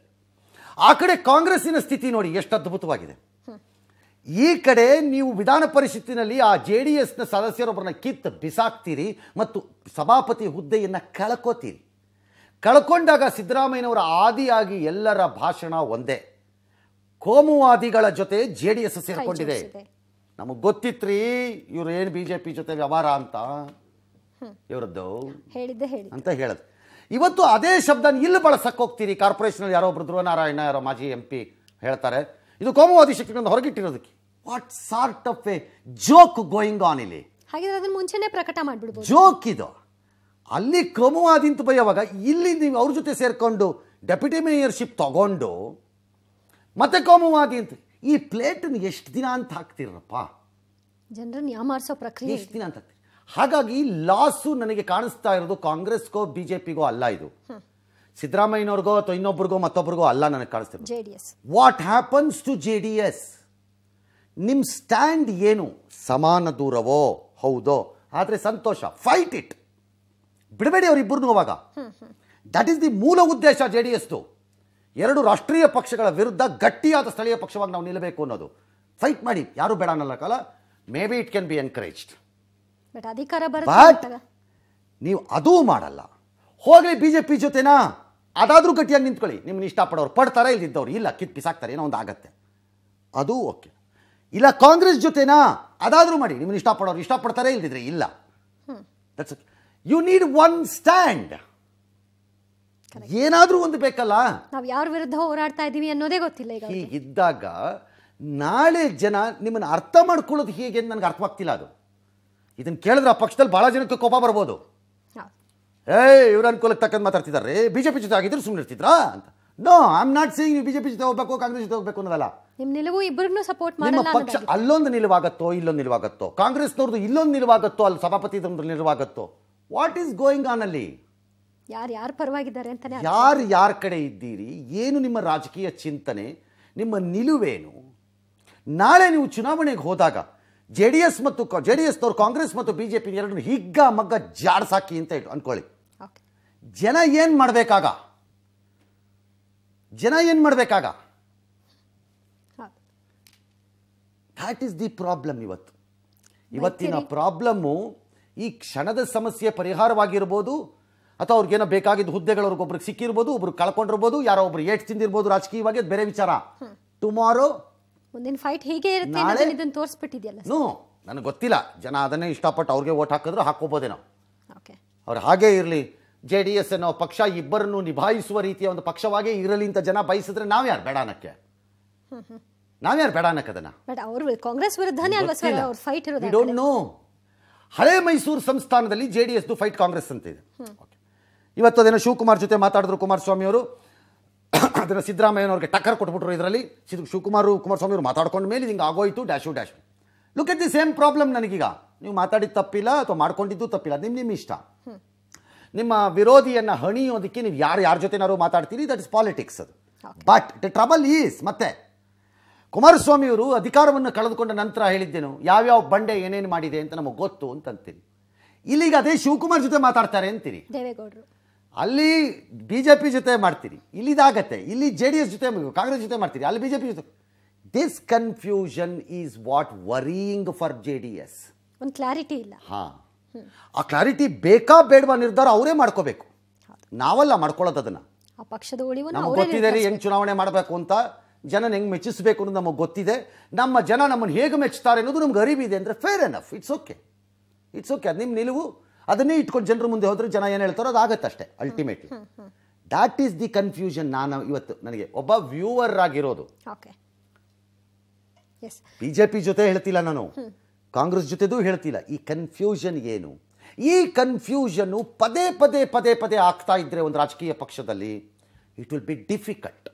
ಆ ಕಡೆ ಕಾಂಗ್ರೆಸ್ಸಿನ ಸ್ಥಿತಿ ನೋಡಿ ಎಷ್ಟು ಅದ್ಭುತವಾಗಿದೆ ಈ ಕಡೆ ನೀವು ವಿಧಾನ ಪರಿಷತ್ತಿನಲ್ಲಿ ಆ ಜೆ ಡಿ ಎಸ್ನ ಸದಸ್ಯರೊಬ್ಬರನ್ನ ಕಿತ್ತು ಬಿಸಾಕ್ತೀರಿ ಮತ್ತು ಸಭಾಪತಿ ಹುದ್ದೆಯನ್ನು ಕಳ್ಕೋತೀರಿ ಕಳ್ಕೊಂಡಾಗ ಸಿದ್ದರಾಮಯ್ಯನವರ ಆದಿಯಾಗಿ ಎಲ್ಲರ ಭಾಷಣ ಒಂದೇ ಕೋಮುವಾದಿಗಳ ಜೊತೆ ಜೆ ಡಿ ಎಸ್ ಸೇರ್ಕೊಂಡಿದೆ ನಮಗೆ ಗೊತ್ತಿತ್ರಿ ಇವರು ಏನು ಬಿ ಜೆ ಪಿ ಜೊತೆ ವ್ಯವಹಾರ ಅಂತ ಇವರದ್ದು ಹೇಳಿದ್ದೆ ಹೇಳಿ ಅಂತ ಹೇಳೋದು ಇವತ್ತು ಅದೇ ಶಬ್ದ ಇಲ್ಲಿ ಬಳಸಕ್ಕೆ ಹೋಗ್ತೀರಿ ಕಾರ್ಪೊರೇಷನ್ ಯಾರೋ ಒಬ್ಬರು ಧ್ರುವ ನಾರಾಯಣ ಯಾರೋ ಮಾಜಿ ಎಂ ಪಿ ಹೇಳ್ತಾರೆ ಇದು ಕೋಮುವಾದಿ ಶಕ್ತಿಗಳನ್ನು ಹೊರಗಿಟ್ಟಿರೋದಕ್ಕೆ what sort of a joke going on ಇಲ್ಲಿ ಹಾಗಿದ್ರೆ ಅದನ್ನ ಮುಂಚೆನೇ ಪ್ರಕಟ ಮಾಡಿಬಿಡ್ಬೋದು ಜೋಕ್ ಇದು ಅಲ್ಲಿ ಕೋಮುವಾದಿ ಅಂತ ಬಯ್ಯವಾಗ ಇಲ್ಲಿ ನೀವು ಅವ್ರ ಜೊತೆ ಸೇರ್ಕೊಂಡು ಡೆಪ್ಯೂಟಿ ಮೇಯರ್ಶಿಪ್ ತಗೊಂಡು ಮತ್ತೆ ಕೋಮುವಾದಿ ಅಂತ ಈ ಪ್ಲೇಟನ್ನು ಎಷ್ಟು ದಿನ ಅಂತ ಹಾಕ್ತಿರಪ್ಪ ಯಾವ ಯಾಮಾರಿಸೋ ಪ್ರಕ್ರಿಯೆ ಎಷ್ಟು ದಿನ ಅಂತ ಹಾಗಾಗಿ ಲಾಸು ನನಗೆ ಕಾಣಿಸ್ತಾ ಇರೋದು ಕಾಂಗ್ರೆಸ್ಗೋ ಬಿ ಜೆ ಪಿಗೋ ಅಲ್ಲ ಇದು ಸಿದ್ದರಾಮಯ್ಯನವ್ರಿಗೋ ಅಥವಾ ಇನ್ನೊಬ್ರಿಗೋ ಮತ್ತೊಬ್ರಿಗೋ ಅಲ್ಲ ನನಗೆ yes what happens to J D S ನಿಮ್ಮ ಸ್ಟ್ಯಾಂಡ್ ಏನು ಸಮಾನ ದೂರವೋ ಹೌದೋ ಆದರೆ ಸಂತೋಷ ಫೈಟ್ ಇಟ್ ಬಿಡಬೇಡಿ ಅವರಿಬ್ಬರನ್ನೂ ಅವಾಗ ದಟ್ ಈಸ್ ದಿ ಮೂಲ ಉದ್ದೇಶ ಜೆ ಡಿ ಎಸ್ದು ಎರಡು ರಾಷ್ಟ್ರೀಯ ಪಕ್ಷಗಳ ವಿರುದ್ಧ ಗಟ್ಟಿಯಾದ ಸ್ಥಳೀಯ ಪಕ್ಷವಾಗಿ ನಾವು ನಿಲ್ಲಬೇಕು ಅನ್ನೋದು ಫೈಟ್ ಮಾಡಿ ಯಾರು ಬೇಡ ಅನ್ನೋಲ್ಲ ಕಾಲ may be it can be encouraged ಅಧಿಕಾರ ನೀವು ಅದೂ ಮಾಡಲ್ಲ ಹೋಗಲಿ ಬಿ ಜೆ ಪಿ ಜೊತೆನಾ ಅದಾದರೂ ಗಟ್ಟಿಯಾಗಿ ನಿಂತ್ಕೊಳ್ಳಿ ನಿಮ್ಮನ್ನ ಇಷ್ಟಪಡೋರು ಪಡ್ತಾರೆ ಇಲ್ಲಿದ್ದವ್ರು ಇಲ್ಲ ಕಿತ್ ಬಿಸಾಕ್ತಾರೆ ಏನೋ ಒಂದು ಆಗತ್ತೆ ಅದು ಓಕೆ ಇಲ್ಲ ಕಾಂಗ್ರೆಸ್ ಜೊತೆನಾ ಅದಾದರೂ ಮಾಡಿ ನಿಮ್ಮನ್ನ ಇಷ್ಟಪಡೋರು ಇಷ್ಟಪಡ್ತಾರೆ ಇಲ್ದಿದ್ರೆ ಇಲ್ಲ that's you need one stand ಏನಾದರೂ ಒಂದು ಬೇಕಲ್ಲ ನಾವು ಯಾರ ವಿರುದ್ಧ ಹೋರಾಡ್ತಾ ಇದ್ದೀವಿ ಅನ್ನೋದೇ ಗೊತ್ತಿಲ್ಲ ಈಗ ಹೀಗಿದ್ದಾಗ ನಾಳೆ ಜನ ನಿಮ್ಮನ್ನ ಅರ್ಥ ಮಾಡ್ಕೊಳ್ಳೋದು ಹೇಗೆ ನನಗೆ ಅರ್ಥವಾಗ್ತಿಲ್ಲ ಅದು ಇದನ್ನ ಕೇಳಿದ್ರೆ ಆ ಪಕ್ಷದಲ್ಲಿ ಬಹಳ ಜನಕ್ಕೆ ಕೋಪ ಬರ್ಬೋದು ಏ ಇವ್ರ ಅನುಕೂಲಕ್ಕೆ ತಕ್ಕಂತ ಮಾತಾಡ್ತಿದ್ದಾರೆ ಬಿ ಜೆ ಜೊತೆ ಆಗಿದ್ರು ಸುಮ್ಮನೆ ಇರ್ತಿದ್ರಾ ಅಂತ no I am not saying ನೀವು ಬಿ ಜೆ ಜೊತೆ ಹೋಗ್ಬೇಕು ಕಾಂಗ್ರೆಸ್ ಜೊತೆ ಹೋಗ್ಬೇಕು ಅನ್ನೋದಲ್ಲ ನಿಮ್ಮ ನಿಲುವು ಇಬ್ಬರನ್ನು ಸಪೋರ್ಟ್ ನಿಮ್ಮ ಪಕ್ಷ ಅಲ್ಲೊಂದು ನಿಲುವಾಗತ್ತೋ ಇಲ್ಲೊಂದು ನಿಲುವಾಗತ್ತೋ ಕಾಂಗ್ರೆಸ್ನವ್ರದ್ದು ಇಲ್ಲೊಂದು ನಿಲುವಾಗತ್ತೋ ಅಲ್ಲಿ ಸಭಾಪತಿ ನಿಲುವಾಗತ್ತೋ ವಾಟ್ ಈಸ್ ಗೋಯಿಂಗ್ ಆನ್ ಅಲ್ಲಿ ಯಾರು ಯಾರು ಪರವಾಗಿದ್ದಾರೆ ಅಂತಾನೆ ಯಾರು ಯಾರ ಕಡೆ ಇದ್ದೀರಿ ಏನು ನಿಮ್ಮ ರಾಜಕೀಯ ಚಿಂತನೆ ನಿಮ್ಮ ನಿಲುವೇನು ನಾಳೆ ನೀವು ಚುನಾವಣೆಗೆ ಹೋದಾಗ ಜೆ ಡಿ ಎಸ್ ಮತ್ತು ಜೆ ಡಿ ಎಸ್ನವ್ರು ಕಾಂಗ್ರೆಸ್ ಮತ್ತು ಬಿ ಜೆ ಪಿ ಎರಡನ್ನು ಹಿಗ್ಗ ಮಗ್ಗ ಜಾಡ್ಸಾಕಿ ಅಂತ ಇಟ್ಟು ಅನ್ಕೊಳ್ಳಿ ಜನ ಏನು ಮಾಡಬೇಕಾಗ ಜನ ಏನು ಮಾಡಬೇಕಾಗ ದ್ಯಾಟ್ ಈಸ್ ದಿ ಪ್ರಾಬ್ಲಮ್ ಇವತ್ತು ಇವತ್ತಿನ ಪ್ರಾಬ್ಲಮ್ಮು ಈ ಕ್ಷಣದ ಸಮಸ್ಯೆ ಪರಿಹಾರವಾಗಿರ್ಬೋದು ಅಥವಾ ಅವ್ರಿಗೇನೋ ಬೇಕಾಗಿದ್ದ ಹುದ್ದೆಗಳು ಅವ್ರಿಗೊಬ್ರಿಗೆ ಸಿಕ್ಕಿರ್ಬೋದು ಒಬ್ರು ಕಳ್ಕೊಂಡಿರ್ಬೋದು ಯಾರೋ ಒಬ್ರು ಏಟ್ ತಿಂದಿರ್ಬೋದು ರಾಜಕೀಯವಾಗಿ ಅದು ಬೇರೆ ವಿಚಾರ ಟುಮಾರೋ ಮುಂದಿನ ಫೈಟ್ ಹೀಗೆ ಇರುತ್ತೆ ಇದನ್ನ ಇದನ್ನು ನೋ ನನಗೆ ಗೊತ್ತಿಲ್ಲ ಜನ ಅದನ್ನೇ ಇಷ್ಟಪಟ್ಟು ಅವ್ರಿಗೆ ಓಟ್ ಹಾಕಿದ್ರು ಹಾಕೋಬೋದೇನೋ ಓಕೆ ಅವ್ರು ಹಾಗೇ ಇರಲಿ ಜೆ ಡಿ ಎಸ್ ಅನ್ನೋ ಪಕ್ಷ ಇಬ್ಬರನ್ನು ನಿಭಾಯಿಸುವ ರೀತಿಯ ಒಂದು ಪಕ್ಷವಾಗಿ ಇರಲಿ ಅಂತ ಜನ ಬಯಸಿದ್ರೆ ನಾವು ಯಾರು ಬೇಡ ಅನ್ನಕ್ಕೆ ನಾವ್ಯಾರು ಬೇಡ ಅದನ್ನ ಅವರು ಕಾಂಗ್ರೆಸ್ ವಿರುದ್ಧನೇ ಫೈಟ್ ಇರೋದು ಡೋಂಟ್ ನೋ ಹಳೆ ಮೈಸೂರು ಸಂಸ್ಥಾನದಲ್ಲಿ ಜೆ ಡಿ ಫೈಟ್ ಕಾಂಗ್ರೆಸ್ ಅಂತ ಇದೆ ಓಕೆ ಇವತ್ತು ಅದೇನೋ ಶಿವಕುಮಾರ್ ಜೊತೆ ಮಾತಾಡಿದ್ರು ಕುಮಾರಸ್ವಾಮಿ ಅವರು [coughs] ಅದನ್ನು ಸಿದ್ದರಾಮಯ್ಯನವ್ರಿಗೆ ಟಕ್ಕರ್ ಕೊಟ್ಬಿಟ್ರು ಇದರಲ್ಲಿ ಸಿದ್ದು ಶಿವಕುಮಾರ್ ಕುಮಾರಸ್ವಾಮಿ ಅವರು ಮಾತಾಡ್ಕೊಂಡ ಮೇಲೆ ಹಿಂಗೆ ಆಗೋಯ್ತು dash dash look at the same problem ನನಗೀಗ ನೀವು ಮಾತಾಡಿದ ತಪ್ಪಿಲ್ಲ ಅಥವಾ ಮಾಡ್ಕೊಂಡಿದ್ದು ತಪ್ಪಿಲ್ಲ ನಿಮ್ಮ ನಿಮ್ಮ ಇಷ್ಟ ನಿಮ್ಮ ವಿರೋಧಿಯನ್ನು ಹಣಿಯೋದಕ್ಕೆ ನೀವು ಯಾರು ಯಾರ ಜೊತೆನಾರು ಮಾತಾಡ್ತೀರಿ ದಟ್ ಇಸ್ ಪಾಲಿಟಿಕ್ಸ್ ಅದು ಬಟ್ ದ ಟ್ರಬಲ್ ಈಸ್ ಮತ್ತೆ ಕುಮಾರಸ್ವಾಮಿಯವರು ಅಧಿಕಾರವನ್ನು ಕಳೆದುಕೊಂಡ ನಂತರ ಹೇಳಿದ್ದೇನು ಯಾವ್ಯಾವ ಬಂಡೆ ಏನೇನು ಮಾಡಿದೆ ಅಂತ ನಮಗೆ ಗೊತ್ತು ಅಂತಂತೀನಿ ಇಲ್ಲಿಗೆ ಇಲ್ಲಿಗ ಅದೇ ಶಿವಕುಮಾರ್ ಜೊತೆ ಮಾತಾಡ್ತಾರೆ ಅಂತೀರಿ ದೇವೇಗೌಡರು ಅಲ್ಲಿ ಬಿ ಜೆ ಪಿ ಜೊತೆ ಮಾಡ್ತೀರಿ ಇಲ್ಲಿದಾಗತ್ತೆ ಇಲ್ಲಿ ಜೆ ಡಿ ಎಸ್ ಜೊತೆ ಕಾಂಗ್ರೆಸ್ ಜೊತೆ ಮಾಡ್ತೀರಿ ಅಲ್ಲಿ ಬಿ ಜೆ ಪಿ ಜೊತೆ this confusion is what worrying for J D S ಒಂದು ಕ್ಲಾರಿಟಿ ಇಲ್ಲ ಹಾ ಆ ಕ್ಲಾರಿಟಿ ಬೇಕಾ ಬೇಡವಾ ನಿರ್ಧಾರ ಅವರೇ ಮಾಡ್ಕೋಬೇಕು ನಾವಲ್ಲ ಮಾಡ್ಕೊಳ್ಳೋದು ಆ ಪಕ್ಷದ ನಮ್ಗೆ ಗೊತ್ತಿದೆ ರೀ ಹೆಂಗೆ ಚುನಾವಣೆ ಮಾಡಬೇಕು ಅಂತ ಜನ ಹೆಂಗೆ ಮೆಚ್ಚಿಸಬೇಕು ಅನ್ನೋದು ನಮಗೆ ಗೊತ್ತಿದೆ ನಮ್ಮ ಜನ ನಮ್ಮನ್ನು ಹೇಗೆ ಮೆಚ್ಚುತ್ತಾರೆ ಅನ್ನೋದು ನಮ್ಗೆ ಅರಿವಿದೆ ಅಂದ್ರೆ fair enough it's okay it's okay ಅದು ನಿಮ್ಮ ನಿಲುವು ಅದನ್ನೇ ಇಟ್ಕೊಂಡು ಜನರ ಮುಂದೆ ಹೋದರೆ ಜನ ಏನು ಹೇಳ್ತಾರೋ ಅಷ್ಟೇ ultimately that is the confusion ನಾನು ಇವತ್ತು ನನಗೆ ಒಬ್ಬ ವ್ಯೂವರ್ ಆಗಿರೋದು ಬಿ ಜೆ ಪಿ ಜೊತೆ ಹೇಳ್ತಿಲ್ಲ ನಾನು ಕಾಂಗ್ರೆಸ್ ಜೊತೆದೂ ಹೇಳ್ತಿಲ್ಲ ಈ ಕನ್ಫ್ಯೂಷನ್ ಏನು ಈ ಕನ್ಫ್ಯೂಷನ್ನು ಪದೇ ಪದೇ ಪದೇ ಪದೇ ಆಗ್ತಾ ಇದ್ರೆ ಒಂದು ರಾಜಕೀಯ ಪಕ್ಷದಲ್ಲಿ it will be difficult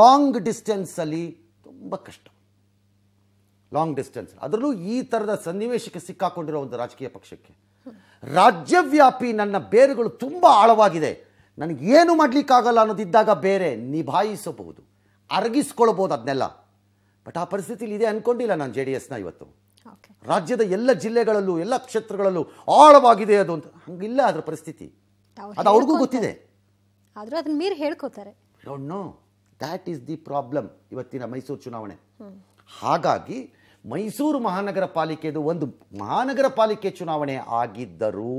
long ಡಿಸ್ಟೆನ್ಸಲ್ಲಿ ತುಂಬ ಕಷ್ಟ ಲಾಂಗ್ ಡಿಸ್ಟೆನ್ಸ್ ಅದರಲ್ಲೂ ಈ ಥರದ ಸನ್ನಿವೇಶಕ್ಕೆ ಸಿಕ್ಕಾಕೊಂಡಿರೋ ಒಂದು ರಾಜಕೀಯ ಪಕ್ಷಕ್ಕೆ ರಾಜ್ಯವ್ಯಾಪಿ ನನ್ನ ಬೇರುಗಳು ತುಂಬ ಆಳವಾಗಿದೆ ನನಗೇನು ಮಾಡಲಿಕ್ಕಾಗಲ್ಲ ಅನ್ನೋದಿದ್ದಾಗ ಬೇರೆ ನಿಭಾಯಿಸಬಹುದು ಅರಗಿಸ್ಕೊಳ್ಬೋದು ಅದನ್ನೆಲ್ಲ ಬಟ್ ಆ ಪರಿಸ್ಥಿತಿಲಿ ಇದೆ ಅನ್ಕೊಂಡಿಲ್ಲ ನಾನು ಜೆ ಡಿ ಎಸ್ನ ಇವತ್ತು ರಾಜ್ಯದ ಎಲ್ಲ ಜಿಲ್ಲೆಗಳಲ್ಲೂ ಎಲ್ಲ ಕ್ಷೇತ್ರಗಳಲ್ಲೂ ಆಳವಾಗಿದೆ ಅದು ಅಂತ ಹಂಗಿಲ್ಲ ಅದರ ಪರಿಸ್ಥಿತಿ ಅದು ಅವ್ರಿಗೂ ಗೊತ್ತಿದೆ ಆದರೂ ಅದನ್ನ ಮೀರಿ ಹೇಳ್ಕೋತಾರೆ ದ್ಯಾಟ್ ಈಸ್ ದಿ ಪ್ರಾಬ್ಲಮ್ ಇವತ್ತಿನ ಮೈಸೂರು ಚುನಾವಣೆ ಹಾಗಾಗಿ ಮೈಸೂರು ಮಹಾನಗರ ಪಾಲಿಕೆದು ಒಂದು ಮಹಾನಗರ ಪಾಲಿಕೆ ಚುನಾವಣೆ ಆಗಿದ್ದರೂ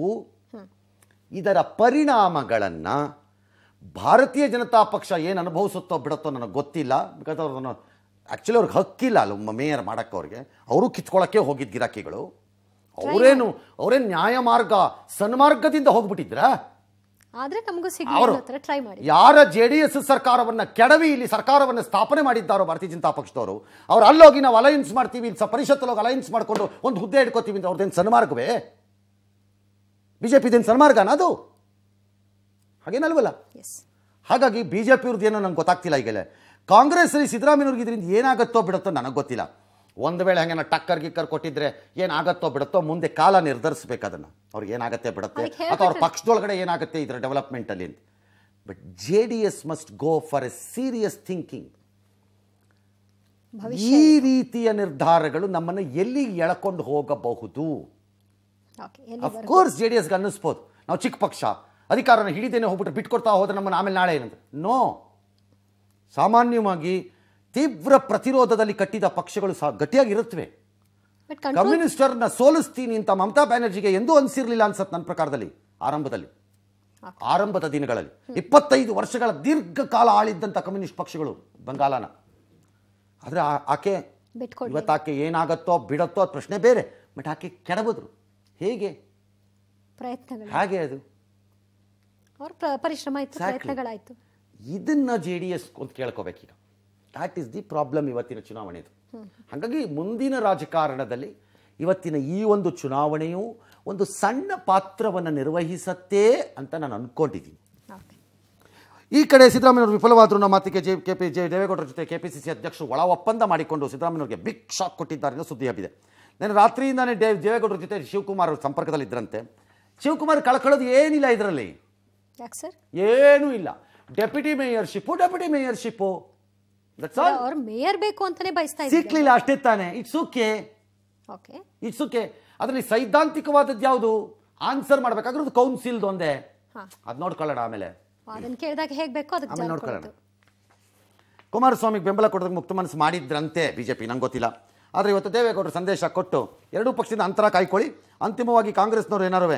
ಇದರ ಪರಿಣಾಮಗಳನ್ನು ಭಾರತೀಯ ಜನತಾ ಪಕ್ಷ ಏನು ಅನುಭವಿಸುತ್ತೋ ಬಿಡುತ್ತೋ ನನಗೆ ಗೊತ್ತಿಲ್ಲ ಬಿಕಾಸ್ ಅವ್ರನ್ನ ಆ್ಯಕ್ಚುಲಿ ಅವ್ರಿಗೆ ಹಕ್ಕಿಲ್ಲ ಅಲ್ಲಿ ಮೇಯರ್ ಮಾಡೋಕ್ಕವ್ರಿಗೆ ಅವರು ಕಿತ್ಕೊಳ್ಳೋಕ್ಕೆ ಹೋಗಿದ್ದ ಗಿರಾಕಿಗಳು ಅವರೇನು ಅವರೇನು ನ್ಯಾಯಮಾರ್ಗ ಸನ್ಮಾರ್ಗದಿಂದ ಹೋಗ್ಬಿಟ್ಟಿದ್ರಾ ಆದ್ರೆ ನಮಗೂ ಟ್ರೈ ಯಾರ ಜೆ ಡಿ ಎಸ್ ಸರ್ಕಾರವನ್ನ ಕೆಡವಿ ಇಲ್ಲಿ ಸರ್ಕಾರವನ್ನ ಸ್ಥಾಪನೆ ಮಾಡಿದ್ದಾರೋ ಭಾರತೀಯ ಜನತಾ ಪಕ್ಷದವರು ಅವ್ರು ಅಲ್ಲೋಗಿ ನಾವು ಅಲಯನ್ಸ್ ಮಾಡ್ತೀವಿ ಇಲ್ಲಿ ಪರಿಷತ್ತಲ್ಲಿ ಅಲಯನ್ಸ್ ಮಾಡಿಕೊಂಡು ಒಂದು ಹುದ್ದೆ ಇಟ್ಕೋತೀವಿ ಅಂತ ಅವ್ರದ್ದೇನು ಸನ್ಮಾರ್ಗವೇ ಬಿಜೆಪಿದೇನು ಸನ್ಮಾರ್ಗನ ಅದು ಹಾಗೇನಲ್ವಲ್ಲ ಹಾಗಾಗಿ ಬಿಜೆಪಿ ಅವ್ರದ್ದು ಏನೋ ನಂಗೆ ಗೊತ್ತಾಗ್ತಿಲ್ಲ ಈಗಲೇ ಕಾಂಗ್ರೆಸ್ ಸಿದ್ದರಾಮಯ್ಯವ್ರಿಗೆ ಇದರಿಂದ ಏನಾಗುತ್ತೋ ಬಿಡುತ್ತೋ ನನಗೆ ಗೊತ್ತಿಲ್ಲ ಒಂದು ವೇಳೆ ಹಂಗೆ ಟಕ್ಕರ್ ಗಿಕ್ಕರ್ ಕೊಟ್ಟಿದ್ರೆ ಏನಾಗತ್ತೋ ಬಿಡುತ್ತೋ ಮುಂದೆ ಕಾಲ ನಿರ್ಧರಿಸ್ಬೇಕು ಅದನ್ನು ಅವ್ರಿಗೆ ಏನಾಗುತ್ತೆ ಬಿಡುತ್ತೆ ಅಥವಾ ಅವ್ರ ಪಕ್ಷದೊಳಗಡೆ ಏನಾಗುತ್ತೆ ಇದರ ಡೆವಲಪ್ಮೆಂಟಲ್ಲಿ ಅಂತ but J D S must go for a serious thinking ಈ ರೀತಿಯ ನಿರ್ಧಾರಗಳು ನಮ್ಮನ್ನು ಎಲ್ಲಿ ಎಳಕೊಂಡು ಹೋಗಬಹುದು ಅಫ್ಕೋರ್ಸ್ ಜೆ ಡಿ ಎಸ್ಗೆ ಅನ್ನಿಸ್ಬೋದು ನಾವು ಚಿಕ್ಕ ಪಕ್ಷ ಅಧಿಕಾರನ ಹಿಡಿದೇನೆ ಹೋಗ್ಬಿಟ್ಟು ಬಿಟ್ಕೊಡ್ತಾ ಹೋದ್ರೆ ನಮ್ಮನ್ನು ಆಮೇಲೆ ನಾಳೆ ಏನಂತ ನೋ ಸಾಮಾನ್ಯವಾಗಿ ತೀವ್ರ ಪ್ರತಿರೋಧದಲ್ಲಿ ಕಟ್ಟಿದ ಪಕ್ಷಗಳು ಸಹ ಗಟ್ಟಿಯಾಗಿರುತ್ತವೆ ಕಮ್ಯುನಿಸ್ಟರ್ನ ಸೋಲಿಸ್ತೀನಿ ಅಂತ ಮಮತಾ ಬ್ಯಾನರ್ಜಿಗೆ ಎಂದೂ ಅನಿಸಿರ್ಲಿಲ್ಲ ಅನ್ಸತ್ ನನ್ನ ಪ್ರಕಾರದಲ್ಲಿ ಆರಂಭದಲ್ಲಿ ಆರಂಭದ ದಿನಗಳಲ್ಲಿ ಇಪ್ಪತ್ತೈದು ವರ್ಷಗಳ ದೀರ್ಘಕಾಲ ಆಳಿದ್ದಂಥ ಕಮ್ಯುನಿಸ್ಟ್ ಪಕ್ಷಗಳು ಬಂಗಾಲನ ಆದರೆ ಆಕೆ ಇವತ್ತು ಆಕೆ ಏನಾಗತ್ತೋ ಬಿಡತ್ತೋ ಅದು ಪ್ರಶ್ನೆ ಬೇರೆ ಬಟ್ ಆಕೆ ಕೆಡಬದ್ರು ಹೇಗೆ ಪ್ರಯತ್ನಗಳು ಹಾಗೆ ಅದು ಪರಿಶ್ರಮ ಇದನ್ನ ಜೆ ಡಿ ಎಸ್ ಅಂತ ಕೇಳ್ಕೋಬೇಕೀಗ ದ್ಯಾಟ್ ಈಸ್ ದಿ ಪ್ರಾಬ್ಲಮ್ ಇವತ್ತಿನ ಚುನಾವಣೆದು ಹಾಗಾಗಿ ಮುಂದಿನ ರಾಜಕಾರಣದಲ್ಲಿ ಇವತ್ತಿನ ಈ ಒಂದು ಚುನಾವಣೆಯು ಒಂದು ಸಣ್ಣ ಪಾತ್ರವನ್ನು ನಿರ್ವಹಿಸತ್ತೆ ಅಂತ ನಾನು ಅಂದ್ಕೊಂಡಿದ್ದೀನಿ ಈ ಕಡೆ ಸಿದ್ದರಾಮಯ್ಯವರು ವಿಫಲವಾದರು ನಮ್ಮ ಮಾತಿಗೆ ಜೆ ಕೆ ಪಿ ಜೆ ದೇವೇಗೌಡರ ಜೊತೆ ಕೆ ಪಿ ಸಿ ಸಿ ಅಧ್ಯಕ್ಷರು ಒಳ ಒಪ್ಪಂದ ಮಾಡಿಕೊಂಡು ಸಿದ್ದರಾಮಯ್ಯವ್ರಿಗೆ ಬಿಗ್ ಶಾಕ್ ಕೊಟ್ಟಿದ್ದಾರೆ ಅನ್ನೋ ಸುದ್ದಿ ಹಬ್ಬಿದೆ ನಾನು ರಾತ್ರಿಯಿಂದಾನೇ ದೇವ್ ದೇವೇಗೌಡರ ಜೊತೆ ಶಿವಕುಮಾರ್ ಅವ್ರ ಸಂಪರ್ಕದಲ್ಲಿದ್ದರಂತೆ ಶಿವಕುಮಾರ್ ಕಳ್ಕೊಳ್ಳೋದು ಏನಿಲ್ಲ ಇದರಲ್ಲಿ ಏನೂ ಇಲ್ಲ deputy mayorship deputy mayorship mayor ಬೇಕು ಅಂತಾನೆ ಬಯಸ್ತಾ ಸಿಕ್ಲಿಲ್ಲ ಅಷ್ಟೇ ತಾನೆ it's okay okay it's okay ಅದರಲ್ಲಿ ಸೈದ್ಧಾಂತಿಕವಾದದ್ದು ಯಾವುದು ಆನ್ಸರ್ ಮಾಡ್ಬೇಕಾದ್ರೆ ಕೌನ್ಸಿಲ್ದು ಒಂದೇ ಅದ್ ನೋಡ್ಕೊಳ್ಳೋಣ ಆಮೇಲೆ ಅದನ್ನ ಕೇಳಿದಾಗ ಹೇಗೆ ಅದಕ್ಕೆ ನೋಡ್ಕೊಳ್ಳೋಣ ಕುಮಾರಸ್ವಾಮಿಗೆ ಬೆಂಬಲ ಕೊಡೋದಕ್ಕೆ ಮುಕ್ತ ಮನಸ್ಸು ಮಾಡಿದ್ರಂತೆ ಬಿಜೆಪಿ ನಂಗೆ ಗೊತ್ತಿಲ್ಲ ಆದರೆ ಇವತ್ತು ದೇವೇಗೌಡರು ಸಂದೇಶ ಕೊಟ್ಟು ಎರಡೂ ಪಕ್ಷದಿಂದ ಅಂತರ ಕಾಯ್ಕೊಳ್ಳಿ ಅಂತಿಮವಾಗಿ ಕಾಂಗ್ರೆಸ್ನವ್ರು ಏನಾರು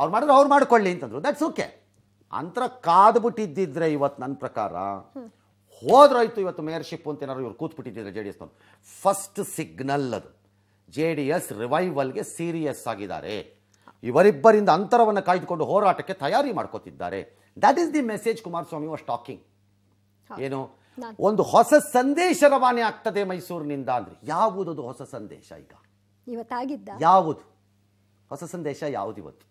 ಅವ್ರು ಮಾಡಿದ್ರೆ ಅವ್ರು ಮಾಡ್ಕೊಳ್ಳಿ ಅಂತಂದ್ರು ದಟ್ಸ್ ಓಕೆ ಅಂತರ ಕಾದ್ಬಿಟ್ಟಿದ್ದಿದ್ರೆ ಇವತ್ತು ನನ್ನ ಪ್ರಕಾರ ಹೋದ್ರಾಯ್ತು ಇವತ್ತು ಮೇಯರ್ಶಿಪ್ ಅಂತ ಏನಾದ್ರು ಇವ್ರು ಕೂತ್ಬಿಟ್ಟಿದ್ದಿಲ್ಲ ಜೆ ಡಿ ಫಸ್ಟ್ ಸಿಗ್ನಲ್ ಅದು ಜೆ ಡಿ ಎಸ್ ರಿವೈವಲ್ಗೆ ಸೀರಿಯಸ್ ಆಗಿದ್ದಾರೆ ಇವರಿಬ್ಬರಿಂದ ಅಂತರವನ್ನು ಕಾಯ್ದುಕೊಂಡು ಹೋರಾಟಕ್ಕೆ ತಯಾರಿ ಮಾಡ್ಕೋತಿದ್ದಾರೆ that is the message Kumaraswamy was talking ಏನು ಒಂದು ಹೊಸ ಸಂದೇಶ ರವಾನೆ ಆಗ್ತದೆ ಮೈಸೂರಿನಿಂದ ಅಂದ್ರೆ ಯಾವುದದು ಹೊಸ ಸಂದೇಶ ಈಗ ಇವತ್ತಾಗಿದ್ದ ಯಾವುದು ಹೊಸ ಸಂದೇಶ ಯಾವುದು ಇವತ್ತು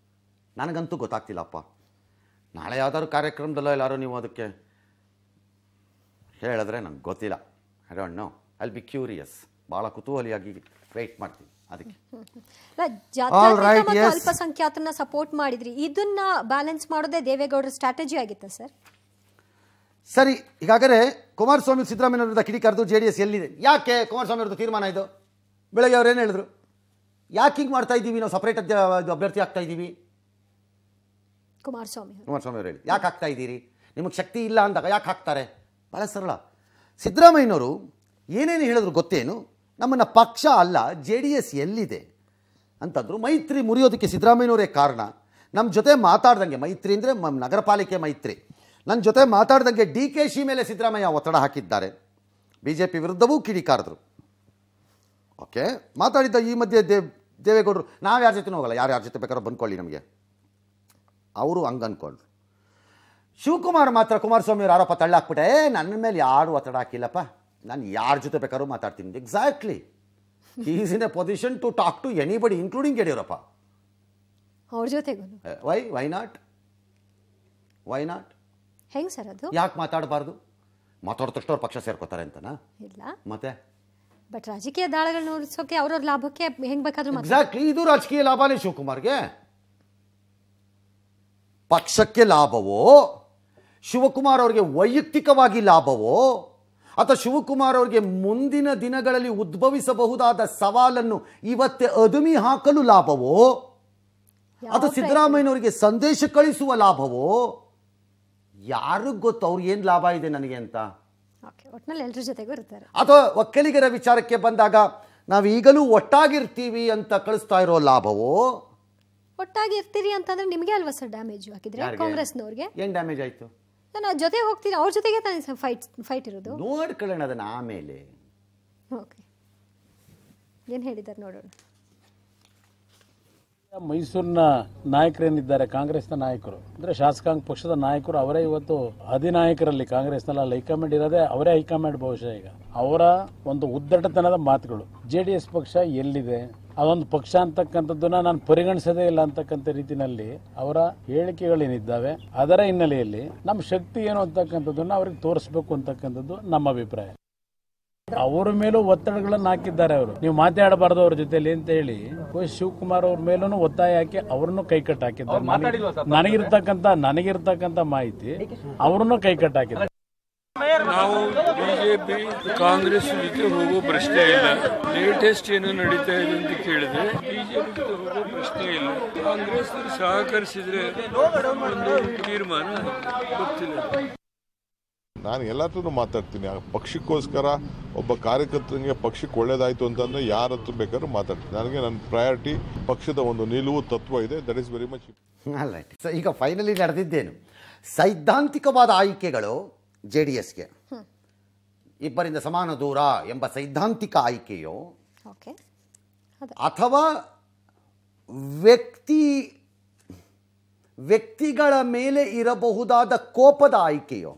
ನನಗಂತೂ ಗೊತ್ತಾಗ್ತಿಲ್ಲಪ್ಪ ನಾಳೆ ಯಾವ್ದಾದ್ರು ಕಾರ್ಯಕ್ರಮದಲ್ಲೋ ಎಲ್ಲಾರು ನೀವು ಅದಕ್ಕೆ ಹೇಳಿದ್ರೆ ನನಗೆ ಗೊತ್ತಿಲ್ಲ I don't know I'll be curious ಭಾಳ ಕುತೂಹಲಿಯಾಗಿ ವೆಯ್ಟ್ ಮಾಡ್ತೀನಿ ಅದಕ್ಕೆ [laughs] ಅಲ್ಪಸಂಖ್ಯಾತರನ್ನ ಸಪೋರ್ಟ್ ಮಾಡಿದ್ರಿ ಇದನ್ನ ಬ್ಯಾಲೆನ್ಸ್ ಮಾಡೋದೇ ದೇವೇಗೌಡರ ಸ್ಟ್ರಾಟಜಿ ಆಗಿತ್ತಾ ಸರ್ ಸರಿ ಈಗಾಗಲೇ ಕುಮಾರಸ್ವಾಮಿ ಸಿದ್ದರಾಮಯ್ಯ ವಿರುದ್ಧ ಕಿಡಿ ಕರೆದು ಜೆ ಎಸ್ ಎಲ್ಲಿದೆ ಯಾಕೆ ಕುಮಾರಸ್ವಾಮಿ ಅವ್ರದ್ದು ತೀರ್ಮಾನ ಇದು ಬೆಳಗ್ಗೆ ಅವ್ರು ಏನು ಹೇಳಿದ್ರು ಯಾಕೆ ಹಿಂಗೆ ಮಾಡ್ತಾ ಇದ್ದೀವಿ ನಾವು ಸಪರೇಟ್ ಅಭ್ಯರ್ಥಿ ಆಗ್ತಾ ಇದ್ದೀವಿ ಕುಮಾರಸ್ವಾಮಿ ಕುಮಾರಸ್ವಾಮಿ ಅವರು ಹೇಳಿ ಯಾಕೆ ಆಗ್ತಾ ಇದ್ದೀರಿ ನಿಮಗೆ ಶಕ್ತಿ ಇಲ್ಲ ಅಂದಾಗ ಯಾಕೆ ಹಾಕ್ತಾರೆ ಭಾಳ ಸರಳ ಸಿದ್ದರಾಮಯ್ಯನವರು ಏನೇನು ಹೇಳಿದ್ರು ಗೊತ್ತೇನು ನಮ್ಮನ್ನು ಪಕ್ಷ ಅಲ್ಲ ಜೆ ಡಿ ಎಸ್ ಎಲ್ಲಿದೆ ಅಂತಂದರು ಮೈತ್ರಿ ಮುರಿಯೋದಕ್ಕೆ ಸಿದ್ದರಾಮಯ್ಯನವರೇ ಕಾರಣ ನಮ್ಮ ಜೊತೆ ಮಾತಾಡ್ದಂಗೆ ಮೈತ್ರಿ ಅಂದರೆ ನಗರ ಪಾಲಿಕೆ ಮೈತ್ರಿ ನನ್ನ ಜೊತೆ ಮಾತಾಡ್ದಂಗೆ ಡಿ ಕೆ ಶಿ ಮೇಲೆ ಸಿದ್ದರಾಮಯ್ಯ ಒತ್ತಡ ಹಾಕಿದ್ದಾರೆ ಬಿ ಜೆ ಪಿ ವಿರುದ್ಧವೂ ಕಿಡಿಕಾರದರು ಓಕೆ ಮಾತಾಡಿದ್ದ ಈ ಮಧ್ಯೆ ದೇವ್ ದೇವೇಗೌಡರು ನಾವು ಯಾರ ಜೊತೆ ಹೋಗಲ್ಲ ಯಾರು ಯಾರ ಜೊತೆ ಬೇಕಾದ್ರೂ ಬಂದ್ಕೊಳ್ಳಿ ನಮಗೆ ಅವರು ಹಂಗೆ ಅಂದ್ಕೊಂಡ್ರು ಶಿವಕುಮಾರ್ ಮಾತ್ರ ಅವರು ಆರೋಪ ತಳ್ಳಾಕ್ಬಿಟ್ಟೆ ನನ್ನ ಮೇಲೆ ಯಾರು ಒತ್ತಡ ಹಾಕಿಲ್ಲಪ್ಪ ನಾನು ಯಾರ ಜೊತೆ ಬೇಕಾದ್ರೂ ಮಾತಾಡ್ತೀನಿ exactly is in a position to talk to anybody including Yeddyurappa ಅವ್ರ ಜೊತೆಗೂ why why not why not ಹೆಂಗ್ ಸರ್ ಅದು ಯಾಕೆ ಮಾತಾಡಬಾರ್ದು ಮಾತಾಡಿದ ತಕ್ಷಣ ಪಕ್ಷ ಸೇರ್ಕೋತಾರೆ ಅಂತನಾ ಇಲ್ಲ ಮತ್ತೆ ಬಟ್ ರಾಜಕೀಯ ದಾಳಗಳನ್ನ ಉಳಿಸೋಕೆ ಅವ್ರವ್ರ ಲಾಭಕ್ಕೆ ಹೆಂಗ್ ಬೇಕಾದ್ರೂ ಎಕ್ಸಾಕ್ಟ್ಲಿ ಇದು ರಾಜಕೀಯ ಲಾಭನೇ ಶಿವಕುಮಾರ್ಗೆ ಪಕ್ಷಕ್ಕೆ ಲಾಭವೋ ಶಿವಕುಮಾರ್ ಅವರಿಗೆ ವೈಯಕ್ತಿಕವಾಗಿ ಲಾಭವೋ ಅಥವಾ ಶಿವಕುಮಾರ್ ಅವರಿಗೆ ಮುಂದಿನ ದಿನಗಳಲ್ಲಿ ಉದ್ಭವಿಸಬಹುದಾದ ಸವಾಲನ್ನು ಇವತ್ತೇ ಅದುಮಿ ಹಾಕಲು ಲಾಭವೋ ಅಥವಾ ಸಿದ್ದರಾಮಯ್ಯನವರಿಗೆ ಸಂದೇಶ ಕಳಿಸುವ ಲಾಭವೋ ಯಾರಿಗೂ ಗೊತ್ತು ಅವ್ರಿಗೆ ಏನು ಲಾಭ ಇದೆ ನನಗೆ ಅಂತ ಎಲ್ಲರ ಜೊತೆಗೂ ಇರ್ತಾರೆ ಅಥವಾ ಒಕ್ಕಲಿಗರ ವಿಚಾರಕ್ಕೆ ಬಂದಾಗ ನಾವು ಈಗಲೂ ಒಟ್ಟಾಗಿರ್ತೀವಿ ಅಂತ ಕಳಿಸ್ತಾ ಇರೋ ಲಾಭವೋ ಒಟ್ಟಾಗಿರ್ತೀರಿ ಇರ್ತೀರಿ ಅಂತಂದ್ರೆ ನಿಮಗೆ ಅಲ್ವಾ ಸರ್ ಡ್ಯಾಮೇಜ್ ಹಾಕಿದ್ರೆ ಕಾಂಗ್ರೆಸ್ನವ್ರಿಗೆ ಏನು ಡ್ಯಾಮೇಜ್ ಆಯಿತು ನಾನು ಜೊತೆ ಹೋಗ್ತೀನಿ ಅವ್ರ ಜೊತೆಗೆ ತಾನೇ ಫೈಟ್ ಫೈಟ್ ಇರೋದು ನೋಡ್ಕೊಳ್ಳೋಣ ಅದನ್ನು ಆಮೇಲೆ ಓಕೆ ಏನು ಹೇಳಿದ್ದಾರೆ ನೋಡೋಣ ಮೈಸೂರಿನ ನಾಯಕರೇನಿದ್ದಾರೆ ಕಾಂಗ್ರೆಸ್ನ ನಾಯಕರು ಅಂದ್ರೆ ಶಾಸಕಾಂಗ ಪಕ್ಷದ ನಾಯಕರು ಅವರೇ ಇವತ್ತು ಅಧಿನಾಯಕರಲ್ಲಿ ಕಾಂಗ್ರೆಸ್ನಲ್ಲಿ ಹೈಕಮಾಂಡ್ ಇರೋದೇ ಅವರೇ ಹೈಕಮಾಂಡ್ ಬಹುಶಃ ಈಗ ಅವರ ಒಂದು ಉದ್ದಟತನದ ಮಾತುಗಳು ಜೆಡಿಎಸ್ ಪಕ್ಷ ಎಲ್ಲಿದೆ ಅದೊಂದು ಪಕ್ಷ ಅಂತಕ್ಕಂಥದ್ದನ್ನ ನಾನು ಪರಿಗಣಿಸದೇ ಇಲ್ಲ ಅಂತಕ್ಕಂಥ ರೀತಿಯಲ್ಲಿ ಅವರ ಹೇಳಿಕೆಗಳೇನಿದ್ದಾವೆ ಅದರ ಹಿನ್ನೆಲೆಯಲ್ಲಿ ನಮ್ಮ ಶಕ್ತಿ ಏನು ಅಂತಕ್ಕಂಥದ್ದನ್ನ ಅವ್ರಿಗೆ ತೋರಿಸಬೇಕು ಅಂತಕ್ಕಂಥದ್ದು ನಮ್ಮ ಅಭಿಪ್ರಾಯ ಅವರ ಮೇಲೂ ಒತ್ತಡಗಳನ್ನು ಹಾಕಿದ್ದಾರೆ ಅವರು ನೀವು ಮಾತಾಡಬಾರ್ದು ಅವ್ರ ಜೊತೆಯಲ್ಲಿ ಅಂತ ಹೇಳಿ ಶಿವಕುಮಾರ್ ಅವ್ರ ಮೇಲೂ ಒತ್ತಾಯ ಹಾಕಿ ಕೈಕಟ್ಟು ಕೈಕಟ್ಟಾಕಿದ್ದಾರೆ ನನಗಿರ್ತಕ್ಕಂಥ ನನಗಿರ್ತಕ್ಕಂಥ ಮಾಹಿತಿ ಅವ್ರನ್ನು ಕೈಕಟ್ಟಾಕಿದ್ದಾರೆ ನಾವು ಬಿಜೆಪಿ ಕಾಂಗ್ರೆಸ್ ಜೊತೆ ಹೋಗೋ ಪ್ರಶ್ನೆ ಇಲ್ಲ ಲೇಟೆಸ್ಟ್ ಏನು ನಡೀತಾ ಇದೆ ಅಂತ ಕೇಳಿದ್ರೆ ಬಿಜೆಪಿ ಜೊತೆ ಹೋಗುವ ಪ್ರಶ್ನೆ ಇಲ್ಲ ಕಾಂಗ್ರೆಸ್ ಸಹಕರಿಸಿದ್ರೆ ತೀರ್ಮಾನ ಗೊತ್ತಿಲ್ಲ ನಾನು ಎಲ್ಲತ್ರೂ ಮಾತಾಡ್ತೀನಿ ಪಕ್ಷಕ್ಕೋಸ್ಕರ ಒಬ್ಬ ಕಾರ್ಯಕರ್ತನಿಗೆ ಪಕ್ಷಕ್ಕೆ ಒಳ್ಳೇದಾಯಿತು ಅಂತಂದ್ರೆ ಯಾರ ಹತ್ರ ಬೇಕಾದ್ರೂ ಮಾತಾಡ್ತೀನಿ ನನಗೆ ನನ್ನ ಪ್ರಯಾರಿಟಿ ಪಕ್ಷದ ಒಂದು ನಿಲುವು ತತ್ವ ಇದೆ ದಟ್ ಇಸ್ ವೆರಿ ಮಚ್ ಅಲ್ಲ ಈಗ ಫೈನಲಿ ನಡೆದಿದ್ದೇನು ಸೈದ್ಧಾಂತಿಕವಾದ ಆಯ್ಕೆಗಳು ಜೆ ಡಿ ಎಸ್ಗೆ ಇಬ್ಬರಿಂದ ಸಮಾನ ದೂರ ಎಂಬ ಸೈದ್ಧಾಂತಿಕ ಆಯ್ಕೆಯೋ ಅಥವಾ ವ್ಯಕ್ತಿ ವ್ಯಕ್ತಿಗಳ ಮೇಲೆ ಇರಬಹುದಾದ ಕೋಪದ ಆಯ್ಕೆಯೋ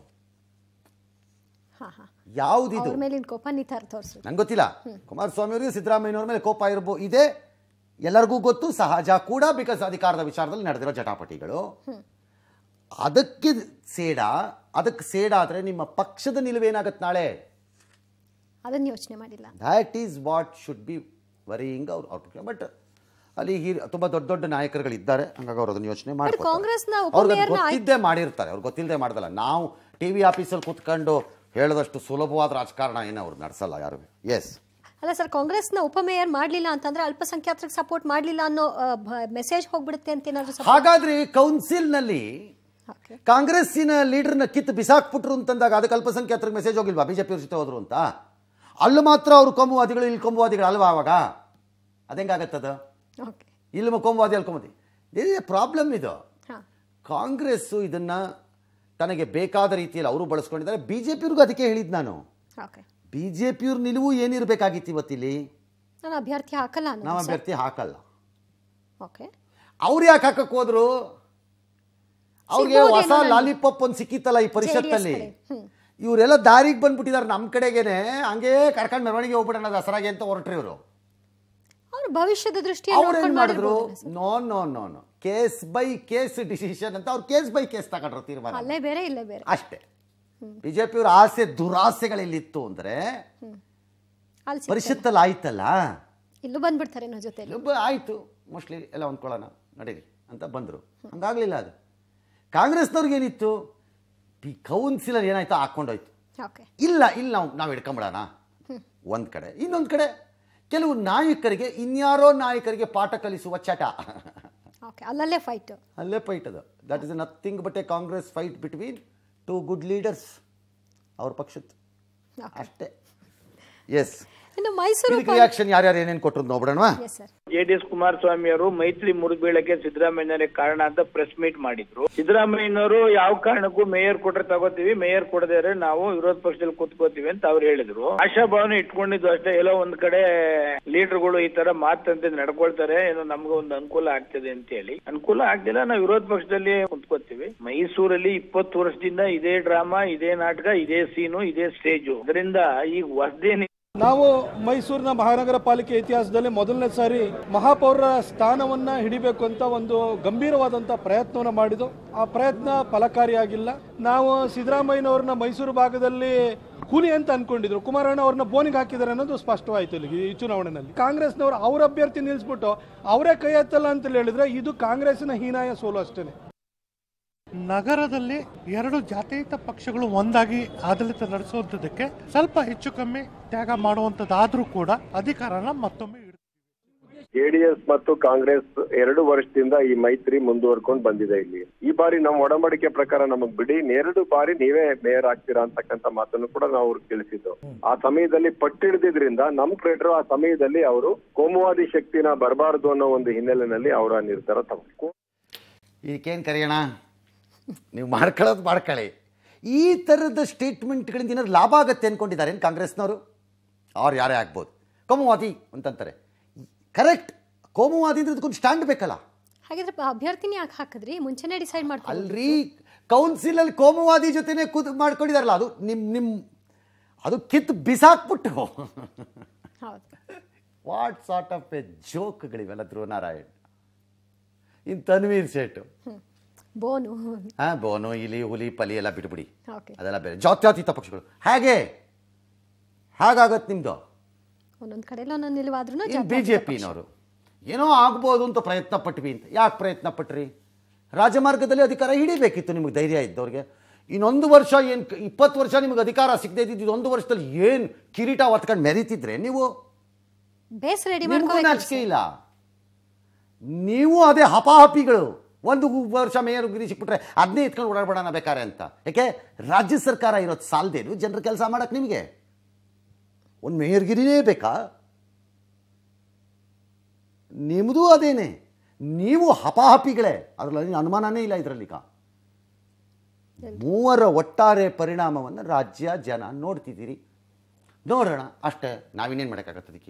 ಯಾವುದಿದು ನಂಗೆ ಗೊತ್ತಿಲ್ಲ ಕುಮಾರಸ್ವಾಮಿ ಅವರಿಗೆ ಸಿದ್ದರಾಮಯ್ಯವ್ರ ಮೇಲೆ ಕೋಪ ಇರಬಹುದು ಇದೆ ಎಲ್ಲರಿಗೂ ಗೊತ್ತು ಸಹಜ ಕೂಡ ಬಿಕಾಸ್ ಅಧಿಕಾರದ ವಿಚಾರದಲ್ಲಿ ನಡೆದಿರೋ ಜಟಾಪಟಿಗಳು ಅದಕ್ಕೆ ಸೇಡ ಅದಕ್ಕೆ ಸೇಡ ಆದರೆ ನಿಮ್ಮ ಪಕ್ಷದ ನಿಲುವೇನಾಗತ್ತೆ ನಾಳೆ ಅದನ್ನು ಯೋಚನೆ ಮಾಡಿಲ್ಲ that is what should be worrying ಅವ್ರು ಅವ್ರ ಬಟ್ ಅಲ್ಲಿ ಹಿರಿ ತುಂಬ ದೊಡ್ಡ ದೊಡ್ಡ ನಾಯಕರುಗಳಿದ್ದಾರೆ ಹಂಗಾಗಿ ಅವ್ರು ಅದನ್ನು ಯೋಚನೆ ಮಾಡಿ ಮಾಡ್ತಾರೆ ಅವ್ರಿಗೆ ಗೊತ್ತಿದ್ದೇ ಮಾಡಿರ್ತಾರೆ ಅವ್ರು ಗೊತ್ತಿಲ್ಲದೆ ಮಾಡಿದಲ್ಲ ನಾವು ಟಿ ವಿ ಆಫೀಸಲ್ಲಿ ಕೂತ್ಕೊಂಡು ಹೇಳದಷ್ಟು ಸುಲಭವಾದ ರಾಜಕಾರಣ ಏನು ಅವ್ರು ನಡೆಸಲ್ಲ ಯಾರು ಎಸ್ ಅಲ್ಲ ಸರ್ ಕಾಂಗ್ರೆಸ್ನ ಉಪಮೇಯರ್ ಮಾಡಲಿಲ್ಲ ಅಂತಂದ್ರೆ ಅಲ್ಪಸಂಖ್ಯಾತರಿಗೆ ಸಪೋರ್ಟ್ ಮಾಡಲಿಲ್ಲ ಅನ್ನೋ ಮೆಸೇಜ್ ಹೋಗ್ಬಿಡುತ್ತೆ ಅಂತ ಏನಾದರೂ ಹಾಗಾದ್ರೆ ಕೌನ್ಸಿಲ್ನಲ್ಲಿ ಕಾಂಗ್ರೆಸ್ಸಿನ ಲೀಡರ್ನ ಕಿತ್ತು ಬಿಸಾಕ್ಬಿಟ್ರು ಅಂತಂದಾಗ ಅದಕ್ಕೆ ಅಲ್ಪಸಂಖ್ಯಾತರ ಮೆಸೇಜ್ ಹೋಗಿಲ್ವಾ ಬಿಜೆಪಿಯವ್ರ ಜೊತೆ ಹೋದ್ರು ಅಂತ ಅಲ್ಲೂ ಮಾತ್ರ ಅವರು ಕೋಮುವಾದಿಗಳು ಇಲ್ಲಿ ಕೊಂಬುವಾದಿಗಳು ಅಲ್ವಾ ಅವಾಗ ಅದೆಂಗಾಗತ್ತದ ಇಲ್ಲಿ ಕೋಮುವಾದಿ ಅಲ್ಲಿ ಕೊಂಬುದಿ ಇದೇ ಪ್ರಾಬ್ಲಮ್ ಇದು ಕಾಂಗ್ರೆಸ್ಸು ಇದನ್ನು ತನಗೆ ಬೇಕಾದ ರೀತಿಯಲ್ಲಿ ಅವರು ಬಳಸ್ಕೊಂಡಿದ್ದಾರೆ ಬಿ ಜೆ ಪಿಯವ್ರಿಗೂ ಅದಕ್ಕೆ ಹೇಳಿದ್ದು ನಾನು ಬಿ ಜೆ ಪಿಯವ್ರ ನಿಲುವು ಏನಿರಬೇಕಾಗಿತ್ತು ಇವತ್ತಿಲ್ಲಿ ಅಭ್ಯರ್ಥಿ ಹಾಕಲ್ಲ ನಾವು ಅಭ್ಯರ್ಥಿ ಹಾಕಲ್ಲ ಅವ್ರು ಯಾಕೆ ಹಾಕಕ್ಕೆ ಹೋದ್ರು ಅವ್ರಿಗೆ ಹೊಸ ಲಾಲಿಪಾಪ್ ಒಂದು ಸಿಕ್ಕಿತ್ತಲ್ಲ ಈ ಪರಿಷತ್ತಲ್ಲಿ ಇವರೆಲ್ಲ ದಾರಿಗೆ ಬಂದ್ಬಿಟ್ಟಿದ್ದಾರೆ ನಮ್ಮ ಕಡೆಗೇನೆ ಹಂಗೆ ಕರ್ಕೊಂಡು ಮೆರವಣಿಗೆ ಹೋಗ್ಬಿಡೋಣ ಹಸರಾಗೆ ಅಂತ ಹೊರಟ್ರಿ ಇವರು ಅವ್ರ ಭವಿಷ್ಯದ ದೃಷ್ಟಿ ಮಾಡಿದ್ರು no no no no case by case decision ಅಂತ ಅವ್ರು ಕೇಸ್ ಬೈ ಕೇಸ್ ತಗೊಂಡ್ರು ತೀರ್ಮಾನ ಅಲ್ಲೇ ಬೇರೆ ಇಲ್ಲೇ ಬೇರೆ ಅಷ್ಟೇ ಬಿಜೆಪಿಯವ್ರ ಆಸೆ ದುರಾಸೆಗಳೆಲ್ಲಿತ್ತು ಅಂದ್ರೆ ಪರಿಷತ್ತಲ್ಲಿ ಆಯ್ತಲ್ಲ ಇಲ್ಲೂ ಬಂದ್ಬಿಡ್ತಾರೆ ಜೊತೆ ಆಯ್ತು ಮೋಸ್ಟ್ಲಿ ಎಲ್ಲ ಹೊಂದ್ಕೊಳ್ಳೋಣ ನಡೀಲಿ ಅಂತ ಬಂದರು ಹಂಗಾಗ್ಲಿಲ್ಲ ಅದು ಕಾಂಗ್ರೆಸ್ನವ್ರಿಗೇನಿತ್ತು ಪಿ ಕೌನ್ಸಿಲರ್ ಏನಾಯ್ತು ಹಾಕ್ಕೊಂಡೋಯ್ತು ಇಲ್ಲ ಇಲ್ಲಿ ನಾವು ನಾವು ಹಿಡ್ಕೊಂಬಿಡೋಣ ಒಂದು ಕಡೆ ಇನ್ನೊಂದು ಕಡೆ ಕೆಲವು ನಾಯಕರಿಗೆ ಇನ್ಯಾರೋ ನಾಯಕರಿಗೆ ಪಾಠ ಕಲಿಸುವ ಚಟ ಅಲ್ಲಲ್ಲೇ ಫೈಟ್ ಅಲ್ಲೇ ಫೈಟ್ ಅದು that is nothing but a Congress fight between two good leaders ಅವ್ರ ಪಕ್ಷದ್ದು ಅಷ್ಟೇ ಎಸ್ ಇನ್ನು ಮೈಸೂರು ರಿಯಾಕ್ಷನ್ ಯಾರ್ಯಾರು ಏನೇನು ಕೊಟ್ಟರು ನೋಡೋಣ ಎ ಕುಮಾರಸ್ವಾಮಿ ಅವರು ಮೈತ್ರಿ ಮುರಿದ್ಬೀಳಕ್ಕೆ ಸಿದ್ದರಾಮಯ್ಯನವರೇ ಕಾರಣ ಅಂತ ಪ್ರೆಸ್ ಮೀಟ್ ಮಾಡಿದ್ರು ಸಿದ್ದರಾಮಯ್ಯನವರು ಯಾವ ಕಾರಣಕ್ಕೂ ಮೇಯರ್ ಕೊಟ್ರೆ ತಗೋತೀವಿ ಮೇಯರ್ ಕೊಡದೇ ನಾವು ವಿರೋಧ ಪಕ್ಷದಲ್ಲಿ ಕುತ್ಕೋತೀವಿ ಅಂತ ಅವ್ರು ಹೇಳಿದ್ರು ಆಶಾ ಇಟ್ಕೊಂಡಿದ್ದು ಅಷ್ಟೇ ಎಲ್ಲೋ ಒಂದ್ ಕಡೆ ಲೀಡರ್ಗಳು ಈ ತರ ಮಾತಂತೆ ನಡ್ಕೊಳ್ತಾರೆ ಏನೋ ನಮ್ಗೆ ಒಂದು ಅನುಕೂಲ ಆಗ್ತದೆ ಅಂತ ಹೇಳಿ ಅನುಕೂಲ ಆಗ್ತಿಲ್ಲ ನಾವು ವಿರೋಧ ಪಕ್ಷದಲ್ಲಿ ಕುತ್ಕೋತೀವಿ ಮೈಸೂರಲ್ಲಿ ಇಪ್ಪತ್ತು ವರ್ಷದಿಂದ ಇದೇ ಡ್ರಾಮಾ ಇದೇ ನಾಟಕ ಇದೇ ಸೀನು ಇದೇ ಸ್ಟೇಜು ಅದರಿಂದ ಈಗ ಹೊಸದೇನಿ ನಾವು ಮೈಸೂರಿನ ಮಹಾನಗರ ಪಾಲಿಕೆ ಇತಿಹಾಸದಲ್ಲಿ ಮೊದಲನೇ ಸಾರಿ ಮಹಾಪೌರರ ಸ್ಥಾನವನ್ನ ಹಿಡಿಬೇಕು ಅಂತ ಒಂದು ಗಂಭೀರವಾದಂಥ ಪ್ರಯತ್ನವನ್ನು ಮಾಡಿದ್ದು ಆ ಪ್ರಯತ್ನ ಫಲಕಾರಿಯಾಗಿಲ್ಲ ನಾವು ಸಿದ್ದರಾಮಯ್ಯನವ್ರನ್ನ ಮೈಸೂರು ಭಾಗದಲ್ಲಿ ಕೂಲಿ ಅಂತ ಅನ್ಕೊಂಡಿದ್ರು ಕುಮಾರಣ್ಣ ಅವ್ರನ್ನ ಬೋನಿಗೆ ಹಾಕಿದ್ದಾರೆ ಅನ್ನೋದು ಸ್ಪಷ್ಟವಾಯಿತು ಇಲ್ಲಿ ಈ ಚುನಾವಣೆಯಲ್ಲಿ ಕಾಂಗ್ರೆಸ್ನವರು ಅವ್ರ ಅಭ್ಯರ್ಥಿ ನಿಲ್ಲಿಸ್ಬಿಟ್ಟು ಅವರೇ ಕೈ ಎತ್ತಲ್ಲ ಅಂತ ಹೇಳಿದ್ರೆ ಇದು ಕಾಂಗ್ರೆಸ್ನ ಹೀನಾಯ ಸೋಲು ಅಷ್ಟೇನೆ ನಗರದಲ್ಲಿ ಎರಡು ಜಾತ್ಯತೀತ ಪಕ್ಷಗಳು ಒಂದಾಗಿ ಆಡಳಿತ ನಡೆಸುವಂತದಕ್ಕೆ ಸ್ವಲ್ಪ ಹೆಚ್ಚು ಕಮ್ಮಿ ತ್ಯಾಗ ಮಾಡುವಂತದ್ದಾದ್ರೂ ಕೂಡ ಅಧಿಕಾರನ ಮತ್ತೊಮ್ಮೆ ಜೆಡಿಎಸ್ ಮತ್ತು ಕಾಂಗ್ರೆಸ್ ಎರಡು ವರ್ಷದಿಂದ ಈ ಮೈತ್ರಿ ಮುಂದುವರ್ಕೊಂಡು ಬಂದಿದೆ ಇಲ್ಲಿ ಈ ಬಾರಿ ನಮ್ಮ ಒಡಂಬಡಿಕೆ ಪ್ರಕಾರ ನಮಗ್ ಬಿಡಿ ಎರಡು ಬಾರಿ ನೀವೇ ಮೇಯರ್ ಆಗ್ತೀರಾ ಅಂತಕ್ಕಂತ ಮಾತನ್ನು ಕೂಡ ನಾವು ಅವ್ರಿಗೆ ತಿಳಿಸಿದ್ದು ಆ ಸಮಯದಲ್ಲಿ ಪಟ್ಟಿಡಿದ್ರಿಂದ ನಮ್ ಕ್ರೀಡರು ಆ ಸಮಯದಲ್ಲಿ ಅವರು ಕೋಮುವಾದಿ ಶಕ್ತಿನ ಬರಬಾರದು ಅನ್ನೋ ಒಂದು ಹಿನ್ನೆಲೆಯಲ್ಲಿ ಅವರ ನಿರ್ಧಾರ ತಗೋಬೇಕು ಕರೆಯೋಣ ನೀವು ಮಾಡ್ಕೊಳ್ಳೋದು ಮಾಡ್ಕೊಳ್ಳಿ ಈ ಥರದ ಸ್ಟೇಟ್ಮೆಂಟ್ಗಳಿಂದ ಏನಾದ್ರು ಲಾಭ ಆಗುತ್ತೆ ಅನ್ಕೊಂಡಿದ್ದಾರೆ ಏನು ಕಾಂಗ್ರೆಸ್ನವರು ಅವ್ರು ಯಾರೇ ಆಗ್ಬೋದು ಕೋಮುವಾದಿ ಅಂತಂತಾರೆ ಕರೆಕ್ಟ್ ಕೋಮುವಾದಿ ಅಂದ್ರೆ ಅದಕ್ಕೊಂದು ಸ್ಟ್ಯಾಂಡ್ ಬೇಕಲ್ಲ ಹಾಗಿದ್ರೆ ಅಭ್ಯರ್ಥಿನಿ ಯಾಕೆ ಹಾಕಿದ್ರಿ ಮುಂಚೆನೇ ಡಿಸೈಡ್ ಮಾಡಿ ಅಲ್ರಿ ಕೌನ್ಸಿಲಲ್ಲಿ ಕೋಮುವಾದಿ ಜೊತೆನೆ ಕುದ್ ಮಾಡ್ಕೊಂಡಿದಾರಲ್ಲ ಅದು ನಿಮ್ಮ ನಿಮ್ಮ ಅದು ಕಿತ್ತು ಬಿಸಾಕ್ಬಿಟ್ಟು ವಾಟ್ ಸಾರ್ಟ್ ಆಫ್ ಎ ಜೋಕ್ಗಳಿವೆಲ್ಲ ನಾರಾಯಣ್ ಇನ್ ತನ್ವೀರ್ ಸೇಟು ಬೋನು ಹಾ ಬೋನು ಇಲಿ ಹುಲಿ ಪಲಿ ಎಲ್ಲ ಬಿಡ್ಬಿಡಿ ಅದೆಲ್ಲ ಬೇರೆ ಜಾತ್ಯಾತೀತ ಪಕ್ಷಗಳು ಹಾಗೆ ಹಾಗಾಗತ್ತೆ ನಿಮ್ದು ಒಂದೊಂದು ಕಡೆಯಲ್ಲಿ ಒಂದೊಂದು ನಿಲುವಾದ್ರೂ ಬಿ ಜೆ ಪಿನವರು ಏನೋ ಆಗ್ಬೋದು ಅಂತ ಪ್ರಯತ್ನ ಪಟ್ವಿ ಅಂತ ಯಾಕೆ ಪ್ರಯತ್ನ ಪಟ್ರಿ ರಾಜಮಾರ್ಗದಲ್ಲಿ ಅಧಿಕಾರ ಹಿಡಿಬೇಕಿತ್ತು ನಿಮಗೆ ಧೈರ್ಯ ಇದ್ದವ್ರಿಗೆ ಇನ್ನೊಂದು ವರ್ಷ ಏನು ಇಪ್ಪತ್ತು ವರ್ಷ ನಿಮಗೆ ಅಧಿಕಾರ ಸಿಗದೇ ಇದ್ದಿದ್ದು ಒಂದು ವರ್ಷದಲ್ಲಿ ಏನು ಕಿರೀಟ ಹೊತ್ಕೊಂಡು ಮೆರೀತಿದ್ರೆ ನೀವು ಬೇಸರ ನಾಚಿಕೆ ಇಲ್ಲ ನೀವು ಅದೇ ಹಪಾಹಪಿಗಳು ಒಂದು ವರ್ಷ ಮೇಯರ್ ಗಿರಿ ಸಿಕ್ಬಿಟ್ರೆ ಅದನ್ನೇ ಎತ್ಕೊಂಡು ಓಡಾಡ್ಬೇಡ ಬೇಕಾರೆ ಅಂತ ಯಾಕೆ ರಾಜ್ಯ ಸರ್ಕಾರ ಇರೋದು ಸಾಲದೇನು ಜನರ ಕೆಲಸ ಮಾಡಕ್ಕೆ ನಿಮಗೆ ಒಂದು ಗಿರಿನೇ ಬೇಕಾ ನಿಮ್ಮದು ಅದೇನೆ ನೀವು ಹಪಾಹಪಿಗಳೇ ಅದರಲ್ಲಿ ಅನುಮಾನನೇ ಇಲ್ಲ ಇದರಲ್ಲಿ ಮೂವರ ಒಟ್ಟಾರೆ ಪರಿಣಾಮವನ್ನು ರಾಜ್ಯ ಜನ ನೋಡ್ತಿದ್ದೀರಿ ನೋಡೋಣ ಅಷ್ಟೇ ನಾವಿನ್ನೇನು ಅದಕ್ಕೆ